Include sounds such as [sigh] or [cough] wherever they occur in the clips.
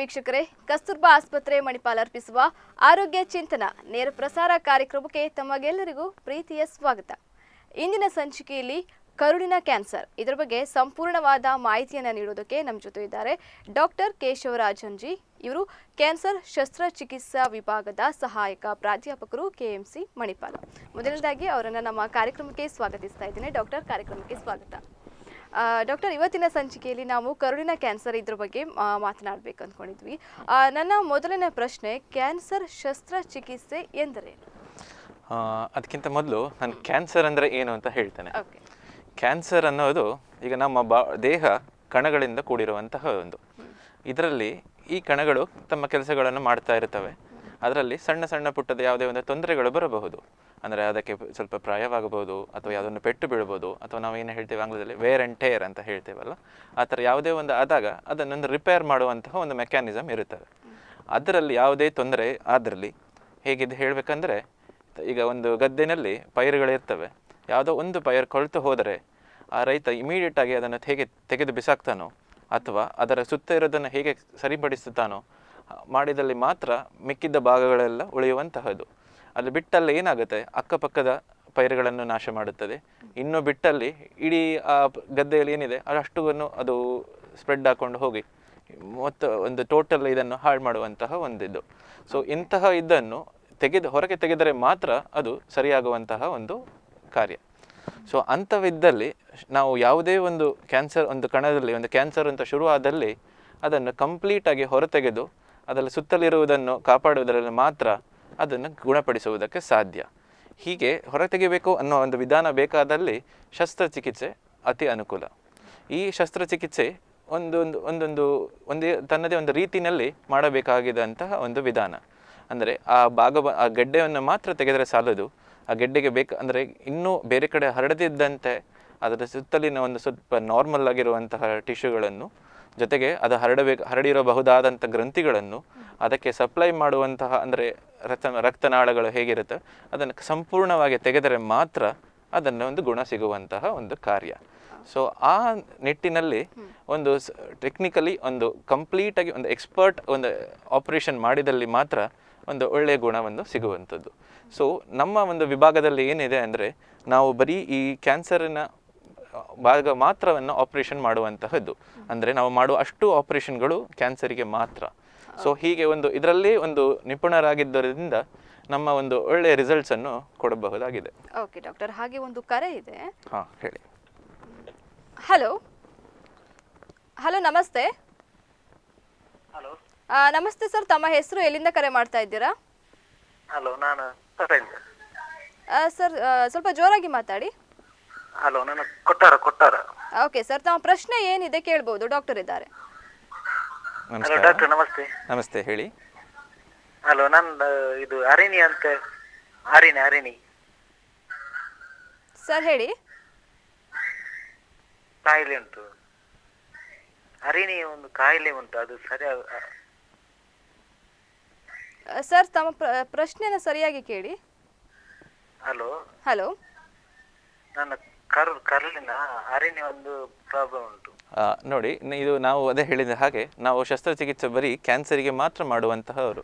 ವೀಕ್ಷಕರೇ ಕಸ್ತೂರ್ಬಾ ಆಸ್ಪತ್ರೆ ಮಣಿಪಾಲ್ ಅರ್ಪಿಸುವ ಆರೋಗ್ಯ ಚಿಂತನ ನೇರ ಪ್ರಸಾರ ಕಾರ್ಯಕ್ರಮಕ್ಕೆ ತಮಗೆಲ್ಲರಿಗೂ ಪ್ರೀತಿಯ ಸ್ವಾಗತ ಇಂದಿನ ಸಂಚಿಕೆಯಲ್ಲಿ ಕರುಳಿನ ಕ್ಯಾನ್ಸರ್ ಇದರ ಬಗ್ಗೆ ಸಂಪೂರ್ಣವಾದ ಮಾಹಿತಿಯನ್ನು ನೀಡೋದಕ್ಕೆ ನಮ್ಮ ಜೊತೆ ಇದ್ದಾರೆ ಡಾಕ್ಟರ್ ಕೇಶವರಾಜನ್ ಜಿ ಇವರು ಕ್ಯಾನ್ಸರ್ ಶಸ್ತ್ರಚಿಕಿತ್ಸಾ ವಿಭಾಗದ ಸಹಾಯಕ ಪ್ರಾಧ್ಯಾಪಕರು ಕೆಎಂಸಿ ಮಣಿಪಾಲ್ ಮೊದಲನೇದಾಗಿ ಅವರನ್ನು ನಮ್ಮ ಕಾರ್ಯಕ್ರಮಕ್ಕೆ ಸ್ವಾಗತಿಸ್ತಾ ಇದ್ದೇನೆ ಡಾಕ್ಟರ್ ಕಾರ್ಯಕ್ರಮಕ್ಕೆ ಸ್ವಾಗತ ಡಾಕ್ಟರ್ ಇವತ್ತಿನ ಸಂಚಿಕೆಯಲ್ಲಿ ನಾವು ಕರುಳಿನ ಕ್ಯಾನ್ಸರ್ ಇದ್ರ ಬಗ್ಗೆ ಮಾತನಾಡಬೇಕು ಅಂದ್ಕೊಂಡಿದ್ವಿ ನನ್ನ ಮೊದಲನೇ ಪ್ರಶ್ನೆ ಕ್ಯಾನ್ಸರ್ ಶಸ್ತ್ರಚಿಕಿತ್ಸೆ ಎಂದರೆ ಅದಕ್ಕಿಂತ ಮೊದಲು ನಾನು ಕ್ಯಾನ್ಸರ್ ಅಂದರೆ ಏನು ಅಂತ ಹೇಳ್ತೇನೆ ಕ್ಯಾನ್ಸರ್ ಅನ್ನೋದು ಈಗ ನಮ್ಮ ಬಾ ದೇಹ ಕಣಗಳಿಂದ ಕೂಡಿರುವಂತಹ ಒಂದು ಇದರಲ್ಲಿ ಈ ಕಣಗಳು ತಮ್ಮ ಕೆಲಸಗಳನ್ನು ಮಾಡ್ತಾ ಇರ್ತವೆ ಅದರಲ್ಲಿ ಸಣ್ಣ ಸಣ್ಣ ಪುಟ್ಟದ ಯಾವುದೇ ಒಂದು ತೊಂದರೆಗಳು ಬರಬಹುದು ಅಂದರೆ ಅದಕ್ಕೆ ಸ್ವಲ್ಪ ಪ್ರಾಯವಾಗಬಹುದು ಅಥವಾ ಯಾವುದನ್ನು ಪೆಟ್ಟು ಬೀಳ್ಬೋದು ಅಥವಾ ನಾವು ಏನು ಹೇಳ್ತೇವೆ ಆಂಗ್ಲದಲ್ಲಿ ವೇರ್ ಆ್ಯಂಡ್ ಟೇರ್ ಅಂತ ಹೇಳ್ತೇವಲ್ಲ ಆ ಥರ ಯಾವುದೇ ಒಂದು ಆದಾಗ ಅದನ್ನೊಂದು ರಿಪೇರ್ ಮಾಡುವಂತಹ ಒಂದು ಮೆಕ್ಯಾನಿಸಮ್ ಇರುತ್ತದೆ ಅದರಲ್ಲಿ ಯಾವುದೇ ತೊಂದರೆ ಅದರಲ್ಲಿ ಹೇಗಿದ್ದು ಹೇಳಬೇಕಂದ್ರೆ ಈಗ ಒಂದು ಗದ್ದೆನಲ್ಲಿ ಪೈರುಗಳಿರ್ತವೆ ಯಾವುದೋ ಒಂದು ಪೈರ್ ಕೊಳ್ತು ಹೋದರೆ ಆ ರೈತ ಆಗಿ ಅದನ್ನು ಹೇಗೆ ತೆಗೆದು ಬಿಸಾಕ್ತಾನೋ ಅಥವಾ ಅದರ ಸುತ್ತ ಇರೋದನ್ನು ಹೇಗೆ ಸರಿಪಡಿಸುತ್ತಾನೋ ಮಾಡಿದಲ್ಲಿ ಮಾತ್ರ ಮಿಕ್ಕಿದ್ದ ಭಾಗಗಳೆಲ್ಲ ಉಳಿಯುವಂತಹದು ಅದು ಬಿಟ್ಟಲ್ಲಿ ಏನಾಗುತ್ತೆ ಅಕ್ಕಪಕ್ಕದ ಪೈರುಗಳನ್ನು ನಾಶ ಮಾಡುತ್ತದೆ ಇನ್ನು ಬಿಟ್ಟಲ್ಲಿ ಇಡೀ ಆ ಗದ್ದೆಯಲ್ಲಿ ಏನಿದೆ ಅದಷ್ಟುವನ್ನು ಅದು ಸ್ಪ್ರೆಡ್ ಹಾಕೊಂಡು ಹೋಗಿ ಮತ್ತು ಒಂದು ಟೋಟಲ್ ಇದನ್ನು ಹಾಳು ಮಾಡುವಂತಹ ಒಂದಿದ್ದು ಸೊ ಇಂತಹ ಇದನ್ನು ತೆಗೆದು ಹೊರಗೆ ತೆಗೆದರೆ ಮಾತ್ರ ಅದು ಸರಿಯಾಗುವಂತಹ ಒಂದು ಕಾರ್ಯ ಸೊ ಅಂಥವಿದ್ದಲ್ಲಿ ನಾವು ಯಾವುದೇ ಒಂದು ಕ್ಯಾನ್ಸರ್ ಒಂದು ಕಣದಲ್ಲಿ ಒಂದು ಕ್ಯಾನ್ಸರ್ ಅಂತ ಶುರುವಾದಲ್ಲಿ ಅದನ್ನು ಕಂಪ್ಲೀಟಾಗಿ ಹೊರತೆಗೆದು ಅದರಲ್ಲಿ ಸುತ್ತಲಿರುವುದನ್ನು ಕಾಪಾಡುವುದರಲ್ಲಿ ಮಾತ್ರ ಅದನ್ನು ಗುಣಪಡಿಸುವುದಕ್ಕೆ ಸಾಧ್ಯ ಹೀಗೆ ಹೊರತೆಗೆಬೇಕು ಅನ್ನೋ ಒಂದು ವಿಧಾನ ಬೇಕಾದಲ್ಲಿ ಶಸ್ತ್ರಚಿಕಿತ್ಸೆ ಅತಿ ಅನುಕೂಲ ಈ ಶಸ್ತ್ರಚಿಕಿತ್ಸೆ ಒಂದೊಂದು ಒಂದೊಂದು ಒಂದೇ ತನ್ನದೇ ಒಂದು ರೀತಿಯಲ್ಲಿ ಮಾಡಬೇಕಾಗಿದ್ದಂತಹ ಒಂದು ವಿಧಾನ ಅಂದರೆ ಆ ಭಾಗ ಆ ಗೆಡ್ಡೆಯನ್ನು ಮಾತ್ರ ತೆಗೆದರೆ ಸಾಲದು ಆ ಗೆಡ್ಡೆಗೆ ಬೇಕು ಅಂದರೆ ಇನ್ನೂ ಬೇರೆ ಕಡೆ ಹರಡದಿದ್ದಂತೆ ಅದರ ಸುತ್ತಲಿನ ಒಂದು ಸ್ವಲ್ಪ ನಾರ್ಮಲ್ ಆಗಿರುವಂತಹ ಟಿಶ್ಯೂಗಳನ್ನು ಜೊತೆಗೆ ಅದು ಹರಡಬೇಕು ಹರಡಿರಬಹುದಾದಂಥ ಗ್ರಂಥಿಗಳನ್ನು ಅದಕ್ಕೆ ಸಪ್ಲೈ ಮಾಡುವಂತಹ ಅಂದರೆ ರಕ್ತ ರಕ್ತನಾಳಗಳು ಹೇಗಿರುತ್ತೆ ಅದನ್ನು ಸಂಪೂರ್ಣವಾಗಿ ತೆಗೆದರೆ ಮಾತ್ರ ಅದನ್ನು ಒಂದು ಗುಣ ಸಿಗುವಂತಹ ಒಂದು ಕಾರ್ಯ ಸೊ ಆ ನಿಟ್ಟಿನಲ್ಲಿ ಒಂದು ಟೆಕ್ನಿಕಲಿ ಒಂದು ಕಂಪ್ಲೀಟಾಗಿ ಒಂದು ಎಕ್ಸ್ಪರ್ಟ್ ಒಂದು ಆಪರೇಷನ್ ಮಾಡಿದಲ್ಲಿ ಮಾತ್ರ ಒಂದು ಒಳ್ಳೆಯ ಗುಣವನ್ನು ಸಿಗುವಂಥದ್ದು ಸೊ ನಮ್ಮ ಒಂದು ವಿಭಾಗದಲ್ಲಿ ಏನಿದೆ ಅಂದರೆ ನಾವು ಬರೀ ಈ ಕ್ಯಾನ್ಸರಿನ ಭಾಗ ಮಾತ್ರವನ್ನು ಆಪರೇಷನ್ ಮಾಡುವಂತಹದ್ದು ಅಂದರೆ ನಾವು ಮಾಡುವ ಅಷ್ಟು ಆಪರೇಷನ್ಗಳು ಕ್ಯಾನ್ಸರಿಗೆ ಮಾತ್ರ ಸೊ ಹೀಗೆ ಒಂದು ಇದರಲ್ಲಿ ಒಂದು ನಿಪುಣರಾಗಿದ್ದರಿಂದ ನಮ್ಮ ಒಂದು ಒಳ್ಳೆ ರಿಸಲ್ಟ್ಸ್ ಅನ್ನು ಕೊಡಬಹುದಾಗಿದೆ ಓಕೆ ಡಾಕ್ಟರ್ ಹಾಗೆ ಒಂದು ಕರೆ ಇದೆ ಹಾ ಹೇಳಿ ಹಲೋ ಹಲೋ ನಮಸ್ತೆ ಹಲೋ ನಮಸ್ತೆ ಸರ್ ತಮ್ಮ ಹೆಸರು ಎಲ್ಲಿಂದ ಕರೆ ಮಾಡ್ತಾ ಇದ್ದೀರಾ ಹಲೋ ನಾನು ಸರ್ ಸ್ವಲ್ಪ ಜೋರಾಗಿ ಮಾತಾಡಿ ಹಲೋ ನನ್ನ ಕೊಟ್ಟಾರ ಕೊಟ್ಟಾರ ಓಕೆ ಸರ್ ತಮ್ಮ ಪ್ರಶ್ನೆ ಏನಿದೆ ಕೇಳಬಹುದು ಡಾಕ್ಟರ್ ಇದ್ದಾರೆ ಹಲೋ ಡಾಕ್ಟರ್ ನಮಸ್ತೆ ನಮಸ್ತೆ ಹೇಳಿ ಹಲೋ ನಾನು ಇದು ಅರಿಣಿ ಅಂತ ಅರಿಣಿ ಅರಿಣಿ ಸರ್ ಹೇಳಿ ಕಾಯಿಲೆ ಉಂಟು ಅರಿಣಿ ಒಂದು ಕಾಯಿಲೆ ಉಂಟು ಅದು ಸರಿ ಸರ್ ತಮ್ಮ ಪ್ರಶ್ನೆನ ಸರಿಯಾಗಿ ಕೇಳಿ ಹಲೋ ಹಲೋ ನನ್ನ ಒಂದು ನೋಡಿ ಇದು ನಾವು ಅದೇ ಹೇಳಿದ ಹಾಗೆ ನಾವು ಶಸ್ತ್ರಚಿಕಿತ್ಸೆ ಬರೀ ಕ್ಯಾನ್ಸರಿಗೆ ಮಾತ್ರ ಮಾಡುವಂತಹವರು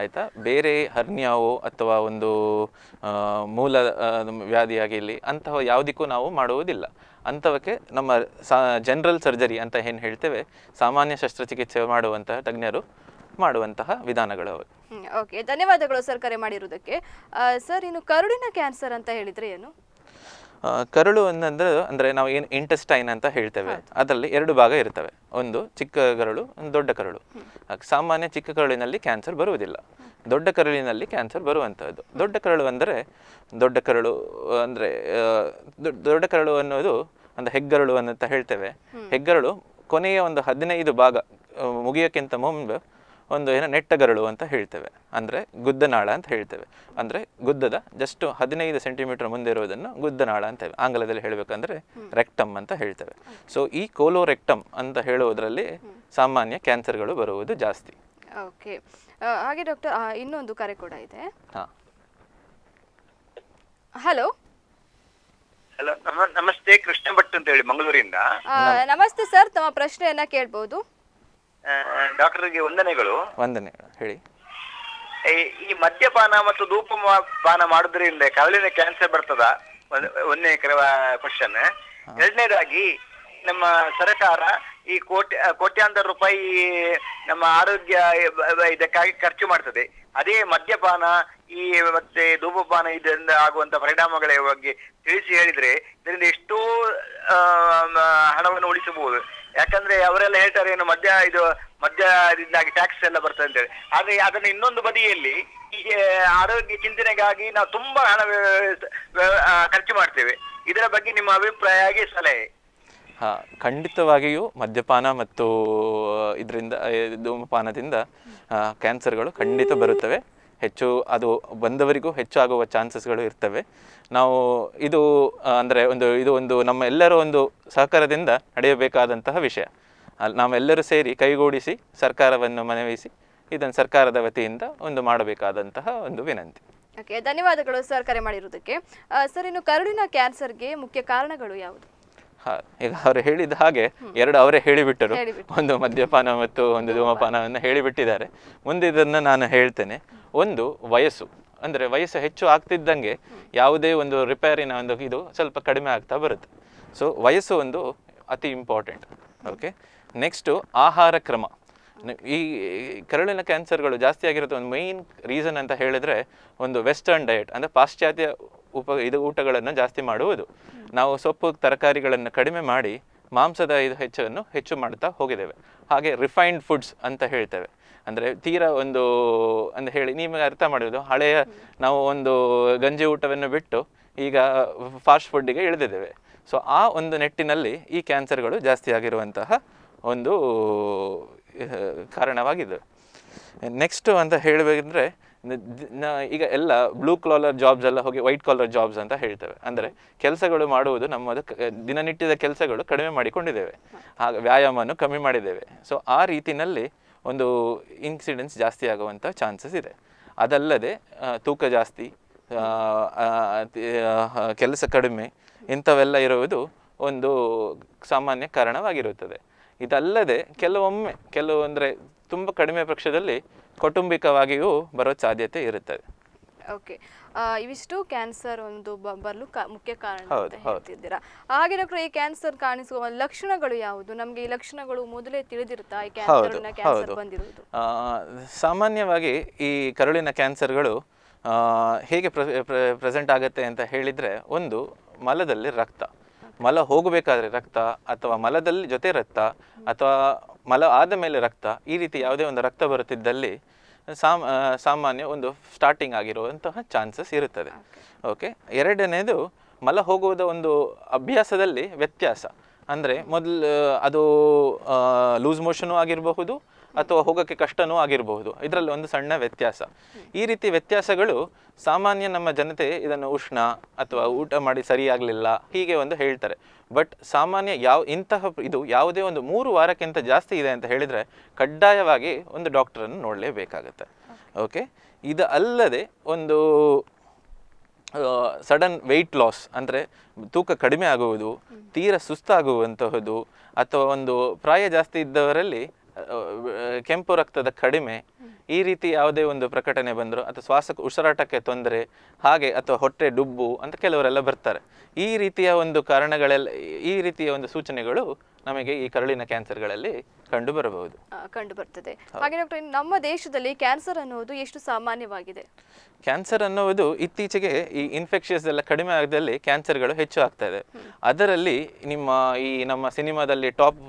ಆಯ್ತಾ ಬೇರೆ ಹರ್ನಿಯಾವೋ ಅಥವಾ ಒಂದು ಮೂಲ ವ್ಯಾಧಿಯಾಗಿರಲಿ ಅಂತಹ ಯಾವುದಕ್ಕೂ ನಾವು ಮಾಡುವುದಿಲ್ಲ ಅಂಥವಕ್ಕೆ ನಮ್ಮ ಜನರಲ್ ಸರ್ಜರಿ ಅಂತ ಏನು ಹೇಳ್ತೇವೆ ಸಾಮಾನ್ಯ ಶಸ್ತ್ರಚಿಕಿತ್ಸೆ ಮಾಡುವಂತಹ ತಜ್ಞರು ಮಾಡುವಂತಹ ವಿಧಾನಗಳು ಓಕೆ ಧನ್ಯವಾದಗಳು ಸರ್ ಕರೆ ಮಾಡಿರುವುದಕ್ಕೆ ಸರ್ ಇನ್ನು ಕರುಳಿನ ಕ್ಯಾನ್ಸರ್ ಅಂತ ಹೇಳಿದರೆ ಏನು ಕರುಳು ಅನ್ನೋದು ಅಂದರೆ ನಾವು ಏನು ಇಂಟೆಸ್ಟೈನ್ ಅಂತ ಹೇಳ್ತೇವೆ ಅದರಲ್ಲಿ ಎರಡು ಭಾಗ ಇರ್ತವೆ ಒಂದು ಚಿಕ್ಕ ಕರುಳು ಒಂದು ದೊಡ್ಡ ಕರುಳು ಸಾಮಾನ್ಯ ಚಿಕ್ಕ ಕರುಳಿನಲ್ಲಿ ಕ್ಯಾನ್ಸರ್ ಬರುವುದಿಲ್ಲ ದೊಡ್ಡ ಕರುಳಿನಲ್ಲಿ ಕ್ಯಾನ್ಸರ್ ಬರುವಂಥದ್ದು ದೊಡ್ಡ ಕರಳು ಅಂದರೆ ದೊಡ್ಡ ಕರುಳು ಅಂದರೆ ದೊಡ್ಡ ಕರುಳು ಅನ್ನೋದು ಒಂದು ಹೆಗ್ಗರಳು ಅಂತ ಹೇಳ್ತೇವೆ ಹೆಗ್ಗರಳು ಕೊನೆಯ ಒಂದು ಹದಿನೈದು ಭಾಗ ಮುಗಿಯೋಕ್ಕಿಂತ ಮುಂದೆ ಒಂದು ಏನೋ ನೆಟ್ಟಗರಳು ಅಂತ ಹೇಳ್ತೇವೆ ಅಂದರೆ ಗುದ್ದನಾಳ ಅಂತ ಹೇಳ್ತೇವೆ ಅಂದರೆ ಗುದ್ದದ ಜಸ್ಟ್ ಹದಿನೈದು ಸೆಂಟಿಮೀಟರ್ ಮುಂದೆ ಇರೋದನ್ನು ಗುದ್ದನಾಳ ಅಂತೇವೆ ಆಂಗ್ಲದಲ್ಲಿ ಹೇಳಬೇಕಂದ್ರೆ ರೆಕ್ಟಮ್ ಅಂತ ಹೇಳ್ತೇವೆ ಸೊ ಈ ಕೋಲೋ ರೆಕ್ಟಮ್ ಅಂತ ಹೇಳುವುದರಲ್ಲಿ ಸಾಮಾನ್ಯ ಕ್ಯಾನ್ಸರ್ಗಳು ಬರುವುದು ಜಾಸ್ತಿ ಓಕೆ ಹಾಗೆ ಡಾಕ್ಟರ್ ಇನ್ನೊಂದು ಕರೆ ಕೂಡ ಇದೆ ಹಾಂ ಹಲೋ ಹಲೋ ನಮಸ್ತೆ ಕೃಷ್ಣ ಭಟ್ ಅಂತ ಹೇಳಿ ಮಂಗಳೂರಿಂದ ನಮಸ್ತೆ ಸರ್ ತಮ್ಮ ಪ್ರಶ್ನೆಯನ್ನ ಕೇಳಬಹುದು ಡಾಕ್ಟರ್ಗೆ ವಂದನೆಗಳು ವಂದನೆಗಳು ಹೇಳಿ ಈ ಮದ್ಯಪಾನ ಮತ್ತು ಧೂಪ ಮಾಡುದ್ರಿಂದ ಕಾವಲಿನ ಕ್ಯಾನ್ಸರ್ ಬರ್ತದ ಒಂದನೇ ಕ್ವಶನ್ ಎರಡನೇದಾಗಿ ನಮ್ಮ ಸರ್ಕಾರ ಈ ಕೋಟಿ ಕೋಟ್ಯಾಂತರ ರೂಪಾಯಿ ನಮ್ಮ ಆರೋಗ್ಯ ಇದಕ್ಕಾಗಿ ಖರ್ಚು ಮಾಡ್ತದೆ ಅದೇ ಮದ್ಯಪಾನ ಈ ಮತ್ತೆ ಧೂಪಪಾನ ಇದರಿಂದ ಆಗುವಂತ ಪರಿಣಾಮಗಳ ಬಗ್ಗೆ ತಿಳಿಸಿ ಹೇಳಿದ್ರೆ ಇದರಿಂದ ಎಷ್ಟೋ ಹಣವನ್ನು ಉಳಿಸಬಹುದು ಯಾಕಂದ್ರೆ ಅವರೆಲ್ಲ ಹೇಳ್ತಾರೆ ಏನು ಮದ್ಯ ಇದು ಮದ್ಯದಿಂದಾಗಿ ಟ್ಯಾಕ್ಸ್ ಎಲ್ಲ ಬರ್ತದೆ ಅಂತೇಳಿ ಆದ್ರೆ ಅದನ್ನ ಇನ್ನೊಂದು ಬದಿಯಲ್ಲಿ ಹೀಗೆ ಆರೋಗ್ಯ ಚಿಂತನೆಗಾಗಿ ನಾವು ತುಂಬಾ ಹಣ ಖರ್ಚು ಮಾಡ್ತೇವೆ ಇದರ ಬಗ್ಗೆ ನಿಮ್ಮ ಅಭಿಪ್ರಾಯ ಆಗಿ ಸಲಹೆ ಹಾ ಖಂಡಿತವಾಗಿಯೂ ಮದ್ಯಪಾನ ಮತ್ತು ಇದರಿಂದ ಧೂಮಪಾನದಿಂದ ಕ್ಯಾನ್ಸರ್ಗಳು ಖಂಡಿತ ಬರುತ್ತವೆ ಹೆಚ್ಚು ಅದು ಬಂದವರಿಗೂ ಹೆಚ್ಚು ಆಗುವ ಚಾನ್ಸಸ್ಗಳು ಇರ್ತವೆ ನಾವು ಇದು ಅಂದರೆ ಒಂದು ಇದು ಒಂದು ನಮ್ಮ ಎಲ್ಲರ ಒಂದು ಸಹಕಾರದಿಂದ ನಡೆಯಬೇಕಾದಂತಹ ವಿಷಯ ಅಲ್ಲಿ ನಾವೆಲ್ಲರೂ ಸೇರಿ ಕೈಗೂಡಿಸಿ ಸರ್ಕಾರವನ್ನು ಮನವಿಸಿ ಇದನ್ನು ಸರ್ಕಾರದ ವತಿಯಿಂದ ಒಂದು ಮಾಡಬೇಕಾದಂತಹ ಒಂದು ವಿನಂತಿ ಓಕೆ ಧನ್ಯವಾದಗಳು ಸರ್ ಕರೆ ಮಾಡಿರುವುದಕ್ಕೆ ಸರ್ ಇನ್ನು ಕರುಳಿನ ಕ್ಯಾನ್ಸರ್ಗೆ ಮುಖ್ಯ ಕಾರಣಗಳು ಯಾವುದು ಈಗ ಅವರು ಹೇಳಿದ ಹಾಗೆ ಎರಡು ಅವರೇ ಹೇಳಿಬಿಟ್ಟರು ಒಂದು ಮದ್ಯಪಾನ ಮತ್ತು ಒಂದು ಧೂಮಪಾನವನ್ನು ಹೇಳಿಬಿಟ್ಟಿದ್ದಾರೆ ಮುಂದೆ ಇದನ್ನು ನಾನು ಹೇಳ್ತೇನೆ ಒಂದು ವಯಸ್ಸು ಅಂದರೆ ವಯಸ್ಸು ಹೆಚ್ಚು ಆಗ್ತಿದ್ದಂಗೆ ಯಾವುದೇ ಒಂದು ರಿಪೇರಿನ ಒಂದು ಇದು ಸ್ವಲ್ಪ ಕಡಿಮೆ ಆಗ್ತಾ ಬರುತ್ತೆ ಸೊ ವಯಸ್ಸು ಒಂದು ಅತಿ ಇಂಪಾರ್ಟೆಂಟ್ ಓಕೆ ನೆಕ್ಸ್ಟು ಆಹಾರ ಕ್ರಮ ಈ ಕರುಳಿನ ಕ್ಯಾನ್ಸರ್ಗಳು ಜಾಸ್ತಿ ಆಗಿರೋದು ಒಂದು ಮೈನ್ ರೀಸನ್ ಅಂತ ಹೇಳಿದ್ರೆ ಒಂದು ವೆಸ್ಟರ್ನ್ ಡಯಟ್ ಅಂದರೆ ಪಾಶ್ಚಾತ್ಯ ಉಪ ಇದು ಊಟಗಳನ್ನು ಜಾಸ್ತಿ ಮಾಡುವುದು ನಾವು ಸೊಪ್ಪು ತರಕಾರಿಗಳನ್ನು ಕಡಿಮೆ ಮಾಡಿ ಮಾಂಸದ ಇದು ಹೆಚ್ಚನ್ನು ಹೆಚ್ಚು ಮಾಡ್ತಾ ಹೋಗಿದ್ದೇವೆ ಹಾಗೆ ರಿಫೈನ್ಡ್ ಫುಡ್ಸ್ ಅಂತ ಹೇಳ್ತೇವೆ ಅಂದರೆ ತೀರಾ ಒಂದು ಅಂತ ಹೇಳಿ ನಿಮಗೆ ಅರ್ಥ ಮಾಡುವುದು ಹಳೆಯ ನಾವು ಒಂದು ಗಂಜಿ ಊಟವನ್ನು ಬಿಟ್ಟು ಈಗ ಫಾಸ್ಟ್ ಫುಡ್ಡಿಗೆ ಇಳಿದಿದ್ದೇವೆ ಸೊ ಆ ಒಂದು ನೆಟ್ಟಿನಲ್ಲಿ ಈ ಕ್ಯಾನ್ಸರ್ಗಳು ಜಾಸ್ತಿ ಆಗಿರುವಂತಹ ಒಂದು ಕಾರಣವಾಗಿದೆ ನೆಕ್ಸ್ಟು ಅಂತ ಹೇಳಬೇಕಂದ್ರೆ ಈಗ ಎಲ್ಲ ಬ್ಲೂ ಕಾಲರ್ ಜಾಬ್ಸ್ ಎಲ್ಲ ಹೋಗಿ ವೈಟ್ ಕಾಲರ್ ಜಾಬ್ಸ್ ಅಂತ ಹೇಳ್ತೇವೆ ಅಂದರೆ ಕೆಲಸಗಳು ಮಾಡುವುದು ನಮ್ಮದು ದಿನನಿತ್ಯದ ಕೆಲಸಗಳು ಕಡಿಮೆ ಮಾಡಿಕೊಂಡಿದ್ದೇವೆ ಹಾಗೆ ವ್ಯಾಯಾಮವನ್ನು ಕಮ್ಮಿ ಮಾಡಿದ್ದೇವೆ ಸೊ ಆ ರೀತಿಯಲ್ಲಿ ಒಂದು ಇನ್ಸಿಡೆನ್ಸ್ ಜಾಸ್ತಿ ಆಗುವಂಥ ಚಾನ್ಸಸ್ ಇದೆ ಅದಲ್ಲದೆ ತೂಕ ಜಾಸ್ತಿ ಕೆಲಸ ಕಡಿಮೆ ಇಂಥವೆಲ್ಲ ಇರುವುದು ಒಂದು ಸಾಮಾನ್ಯ ಕಾರಣವಾಗಿರುತ್ತದೆ ಇದಲ್ಲದೆ ಕೆಲವೊಮ್ಮೆ ಕೆಲವು ಅಂದರೆ ತುಂಬ ಕಡಿಮೆ ಪಕ್ಷದಲ್ಲಿ ಕೌಟುಂಬಿಕವಾಗಿಯೂ ಬರೋ ಸಾಧ್ಯತೆ ಇರುತ್ತದೆ ಓಕೆ ಇವಿಷ್ಟು ಕ್ಯಾನ್ಸರ್ ಒಂದು ಬರಲು ಮುಖ್ಯ ಕಾರಣ ಅಂತ ಹೇಳ್ತಿದ್ದೀರಾ ಹಾಗೆ ಡಾಕ್ಟರ್ ಈ ಕ್ಯಾನ್ಸರ್ ಕಾಣಿಸುವ ಲಕ್ಷಣಗಳು ಯಾವುದು ನಮಗೆ ಈ ಲಕ್ಷಣಗಳು ಮೊದಲೇ ತಿಳಿದಿರುತ್ತಾ ಈ ಕ್ಯಾನ್ಸರ್ ಬಂದಿರುವುದು ಸಾಮಾನ್ಯವಾಗಿ ಈ ಕರುಳಿನ ಕ್ಯಾನ್ಸರ್ಗಳು ಹೇಗೆ ಪ್ರೆಸೆಂಟ್ ಆಗುತ್ತೆ ಅಂತ ಹೇಳಿದರೆ ಒಂದು ಮಲದಲ್ಲಿ ರಕ್ತ ಮಲ ಹೋಗಬೇಕಾದ್ರೆ ರಕ್ತ ಅಥವಾ ಮಲದಲ್ಲಿ ಜೊತೆ ರಕ್ತ ಅಥವಾ ಮಲ ಆದ ಮೇಲೆ ರಕ್ತ ಈ ರೀತಿ ಯಾವುದೇ ಒಂದು ರಕ್ತ ಬರುತ್ತಿದ್ದಲ್ಲಿ ಸಾಮ್ ಸಾಮಾನ್ಯ ಒಂದು ಸ್ಟಾರ್ಟಿಂಗ್ ಆಗಿರುವಂತಹ ಚಾನ್ಸಸ್ ಇರುತ್ತದೆ ಓಕೆ ಎರಡನೇದು ಮಲ ಹೋಗುವುದ ಒಂದು ಅಭ್ಯಾಸದಲ್ಲಿ ವ್ಯತ್ಯಾಸ ಅಂದರೆ ಮೊದಲು ಅದು ಲೂಸ್ ಮೋಷನು ಆಗಿರಬಹುದು ಅಥವಾ ಹೋಗೋಕ್ಕೆ ಕಷ್ಟನೂ ಆಗಿರಬಹುದು ಇದರಲ್ಲಿ ಒಂದು ಸಣ್ಣ ವ್ಯತ್ಯಾಸ ಈ ರೀತಿ ವ್ಯತ್ಯಾಸಗಳು ಸಾಮಾನ್ಯ ನಮ್ಮ ಜನತೆ ಇದನ್ನು ಉಷ್ಣ ಅಥವಾ ಊಟ ಮಾಡಿ ಸರಿಯಾಗಲಿಲ್ಲ ಹೀಗೆ ಒಂದು ಹೇಳ್ತಾರೆ ಬಟ್ ಸಾಮಾನ್ಯ ಯಾವ ಇಂತಹ ಇದು ಯಾವುದೇ ಒಂದು ಮೂರು ವಾರಕ್ಕಿಂತ ಜಾಸ್ತಿ ಇದೆ ಅಂತ ಹೇಳಿದರೆ ಕಡ್ಡಾಯವಾಗಿ ಒಂದು ಡಾಕ್ಟರನ್ನು ನೋಡಲೇಬೇಕಾಗತ್ತೆ ಓಕೆ ಇದು ಅಲ್ಲದೆ ಒಂದು ಸಡನ್ ವೆಯ್ಟ್ ಲಾಸ್ ಅಂದರೆ ತೂಕ ಕಡಿಮೆ ಆಗುವುದು ತೀರ ಸುಸ್ತಾಗುವಂತಹದ್ದು ಅಥವಾ ಒಂದು ಪ್ರಾಯ ಜಾಸ್ತಿ ಇದ್ದವರಲ್ಲಿ ಕೆಂಪು ರಕ್ತದ ಕಡಿಮೆ ಈ ರೀತಿ ಯಾವುದೇ ಒಂದು ಪ್ರಕಟಣೆ ಬಂದರೂ ಅಥವಾ ಶ್ವಾಸಕ್ಕೆ ಉಸಿರಾಟಕ್ಕೆ ತೊಂದರೆ ಹಾಗೆ ಅಥವಾ ಹೊಟ್ಟೆ ಡುಬ್ಬು ಅಂತ ಕೆಲವರೆಲ್ಲ ಬರ್ತಾರೆ ಈ ರೀತಿಯ ಒಂದು ಕಾರಣಗಳೆಲ್ಲ ಈ ರೀತಿಯ ಒಂದು ಸೂಚನೆಗಳು ನಮಗೆ ಈ ಕರುಳಿನ ಕ್ಯಾನ್ಸರ್ಗಳಲ್ಲಿ ಕಂಡು ಬರಬಹುದು ಕಂಡು ಬರ್ತದೆ ಹಾಗೆ ಡಾಕ್ಟರ್ ನಮ್ಮ ದೇಶದಲ್ಲಿ ಕ್ಯಾನ್ಸರ್ ಅನ್ನುವುದು ಎಷ್ಟು ಸಾಮಾನ್ಯವಾಗಿದೆ ಕ್ಯಾನ್ಸರ್ ಅನ್ನುವುದು ಇತ್ತೀಚೆಗೆ ಈ ಇನ್ಫೆಕ್ಷನ್ಸ್ ಎಲ್ಲ ಕಡಿಮೆ ಆಗದಲ್ಲಿ ಕ್ಯಾನ್ಸರ್ಗಳು ಹೆಚ್ಚು ಆಗ್ತಾ ಇದೆ ಅದರಲ್ಲಿ ನಿಮ್ಮ ಈ ನಮ್ಮ ಸಿನಿಮಾದಲ್ಲಿ ಟಾಪ್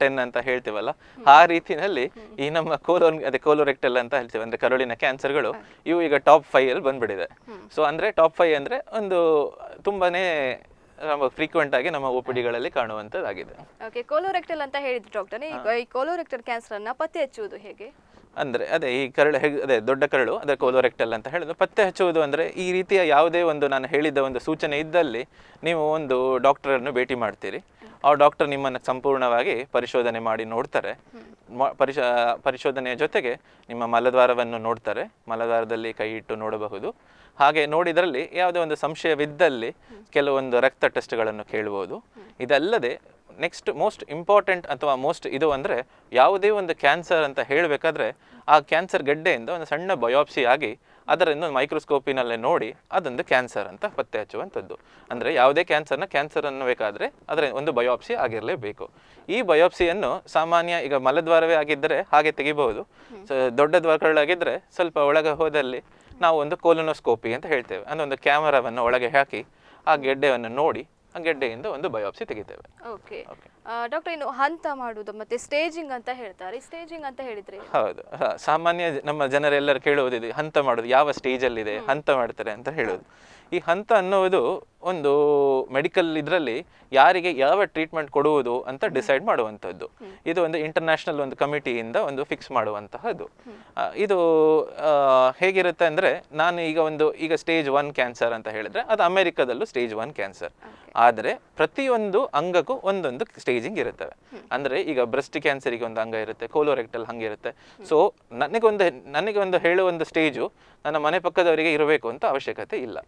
ಟೆನ್ ಅಂತ ಹೇಳ್ತೀವಲ್ಲ ಆ ರೀತಿಯಲ್ಲಿ ಈ ನಮ್ಮ ಕೋಲೋನ್ ಅದೇ ಕೋಲೋರೆಕ್ಟ್ ಕ್ಯಾಪಿಟಲ್ ಅಂತ ಹೇಳ್ತೇವೆ ಅಂದರೆ ಕರುಳಿನ ಕ್ಯಾನ್ಸರ್ಗಳು ಇವು ಈಗ ಟಾಪ್ ಅಲ್ಲಿ ಬಂದ್ಬಿಟ್ಟಿದೆ ಸೊ ಅಂದ್ರೆ ಟಾಪ್ ಫೈ ಅಂದ್ರೆ ಒಂದು ತುಂಬಾನೇ ನಮ್ಮ ಫ್ರೀಕ್ವೆಂಟ್ ಆಗಿ ನಮ್ಮ ಓಪಿಡಿಗಳಲ್ಲಿ ಕಾಣುವಂತದ್ದಾಗಿದೆ ಓಕೆ ಕೋಲೋರೆಕ್ಟಲ್ ಅಂತ ಹೇಳಿದ್ರು ಡಾಕ್ಟರ್ ಈ ಕೋಲೋರೆಕ್ಟಲ್ ಕ್ಯಾನ್ಸರ್ ಅನ್ನ ಪತ್ತೆ ಹಚ್ಚುವುದು ಹೇಗೆ ಅಂದರೆ ಅದೇ ಈ ಕರಳು ಹೆಗ್ ಅದೇ ದೊಡ್ಡ ಕರಳು ಅದೇ ಕೋಲೋರೆಕ್ಟಲ್ ಅಂತ ಹೇಳೋದು ಪತ್ತೆ ಹಚ್ಚುವುದು ಅಂದರೆ ಈ ರೀತಿಯ ಯಾವುದೇ ಒಂದು ನಾನು ಹೇಳಿದ ಒಂದು ಸೂಚನೆ ಇದ್ದಲ್ಲಿ ನೀವು ಒಂದು ಡಾಕ್ಟರನ್ನು ಭೇಟಿ ಮಾಡ್ತೀರಿ ಆ ಡಾಕ್ಟರ್ ನಿಮ್ಮನ್ನು ಸಂಪೂರ್ಣವಾಗಿ ಪರಿಶೋಧನೆ ಮಾಡಿ ನೋಡ್ತಾರೆ ಪರಿಶ ಪರಿಶೋಧನೆಯ ಜೊತೆಗೆ ನಿಮ್ಮ ಮಲದ್ವಾರವನ್ನು ನೋಡ್ತಾರೆ ಮಲದ್ವಾರದಲ್ಲಿ ಕೈ ಇಟ್ಟು ನೋಡಬಹುದು ಹಾಗೆ ನೋಡಿದರಲ್ಲಿ ಯಾವುದೇ ಒಂದು ಸಂಶಯವಿದ್ದಲ್ಲಿ ಕೆಲವೊಂದು ರಕ್ತ ಟೆಸ್ಟ್ಗಳನ್ನು ಕೇಳಬಹುದು ಇದಲ್ಲದೆ ನೆಕ್ಸ್ಟ್ ಮೋಸ್ಟ್ ಇಂಪಾರ್ಟೆಂಟ್ ಅಥವಾ ಮೋಸ್ಟ್ ಇದು ಅಂದರೆ ಯಾವುದೇ ಒಂದು ಕ್ಯಾನ್ಸರ್ ಅಂತ ಹೇಳಬೇಕಾದ್ರೆ ಆ ಕ್ಯಾನ್ಸರ್ ಗೆಡ್ಡೆಯಿಂದ ಒಂದು ಸಣ್ಣ ಬಯೋಪ್ಸಿ ಆಗಿ ಅದರಿಂದ ಮೈಕ್ರೋಸ್ಕೋಪಿನಲ್ಲೇ ನೋಡಿ ಅದೊಂದು ಕ್ಯಾನ್ಸರ್ ಅಂತ ಪತ್ತೆ ಹಚ್ಚುವಂಥದ್ದು ಅಂದರೆ ಯಾವುದೇ ಕ್ಯಾನ್ಸರ್ನ ಕ್ಯಾನ್ಸರ್ ಅನ್ನಬೇಕಾದ್ರೆ ಅದರ ಒಂದು ಬಯೋಪ್ಸಿ ಆಗಿರಲೇಬೇಕು ಈ ಬಯೋಪ್ಸಿಯನ್ನು ಸಾಮಾನ್ಯ ಈಗ ಮಲದ್ವಾರವೇ ಆಗಿದ್ದರೆ ಹಾಗೆ ತೆಗಿಬಹುದು ದೊಡ್ಡ ದ್ವಾರಗಳಾಗಿದ್ದರೆ ಸ್ವಲ್ಪ ಒಳಗೆ ಹೋದಲ್ಲಿ ನಾವು ಒಂದು ಕೋಲೋನೋಸ್ಕೋಪಿ ಅಂತ ಹೇಳ್ತೇವೆ ಅಂದರೆ ಒಂದು ಕ್ಯಾಮರಾವನ್ನು ಒಳಗೆ ಹಾಕಿ ಆ ಗೆಡ್ಡೆಯನ್ನು ನೋಡಿ ಗೆಡ್ಡೆಯಿಂದ ಒಂದು ಬಯೋಪ್ಸಿ ತೆಗಿತೇವೆ ಓಕೆ ಡಾಕ್ಟರ್ ಇನ್ನು ಹಂತ ಮಾಡುವುದು ಮತ್ತೆ ಸ್ಟೇಜಿಂಗ್ ಅಂತ ಹೇಳ್ತಾರೆ ಸ್ಟೇಜಿಂಗ್ ಅಂತ ಹೇಳಿದ್ರೆ ಹೌದು ಸಾಮಾನ್ಯ ನಮ್ಮ ಜನರೆಲ್ಲರೂ ಕೇಳುವುದಿದೆ ಹಂತ ಮಾಡೋದು ಯಾವ ಸ್ಟೇಜ್ ಅಲ್ಲಿ ಇದೆ ಹಂತ ಮಾಡ್ತಾರೆ ಅಂತ ಹೇಳೋದು ಈ ಹಂತ ಅನ್ನೋದು ಒಂದು ಮೆಡಿಕಲ್ ಇದರಲ್ಲಿ ಯಾರಿಗೆ ಯಾವ ಟ್ರೀಟ್ಮೆಂಟ್ ಕೊಡುವುದು ಅಂತ ಡಿಸೈಡ್ ಮಾಡುವಂಥದ್ದು ಇದು ಒಂದು ಇಂಟರ್ನ್ಯಾಷನಲ್ ಒಂದು ಕಮಿಟಿಯಿಂದ ಒಂದು ಫಿಕ್ಸ್ ಮಾಡುವಂತಹದ್ದು ಇದು ಹೇಗಿರುತ್ತೆ ಅಂದರೆ ನಾನು ಈಗ ಒಂದು ಈಗ ಸ್ಟೇಜ್ ಒನ್ ಕ್ಯಾನ್ಸರ್ ಅಂತ ಹೇಳಿದ್ರೆ ಅದು ಅಮೆರಿಕದಲ್ಲೂ ಸ್ಟೇಜ್ ಒನ್ ಕ್ಯಾನ್ಸರ್ ಆದರೆ ಪ್ರತಿಯೊಂದು ಅಂಗಕ್ಕೂ ಒಂದೊಂದು ಸ್ಟೇಜಿಂಗ್ ಇರುತ್ತವೆ ಅಂದರೆ ಈಗ ಬ್ರೆಸ್ಟ್ ಕ್ಯಾನ್ಸರಿಗೆ ಒಂದು ಅಂಗ ಇರುತ್ತೆ ಕೋಲೋರೆಕ್ಟಲ್ ಹಂಗೆ ಇರುತ್ತೆ ಸೊ ನನಗೊಂದು ನನಗೆ ಒಂದು ಹೇಳುವ ಒಂದು ಸ್ಟೇಜು ನನ್ನ ಮನೆ ಪಕ್ಕದವರಿಗೆ ಇರಬೇಕು ಅಂತ ಅವಶ್ಯಕತೆ ಇಲ್ಲ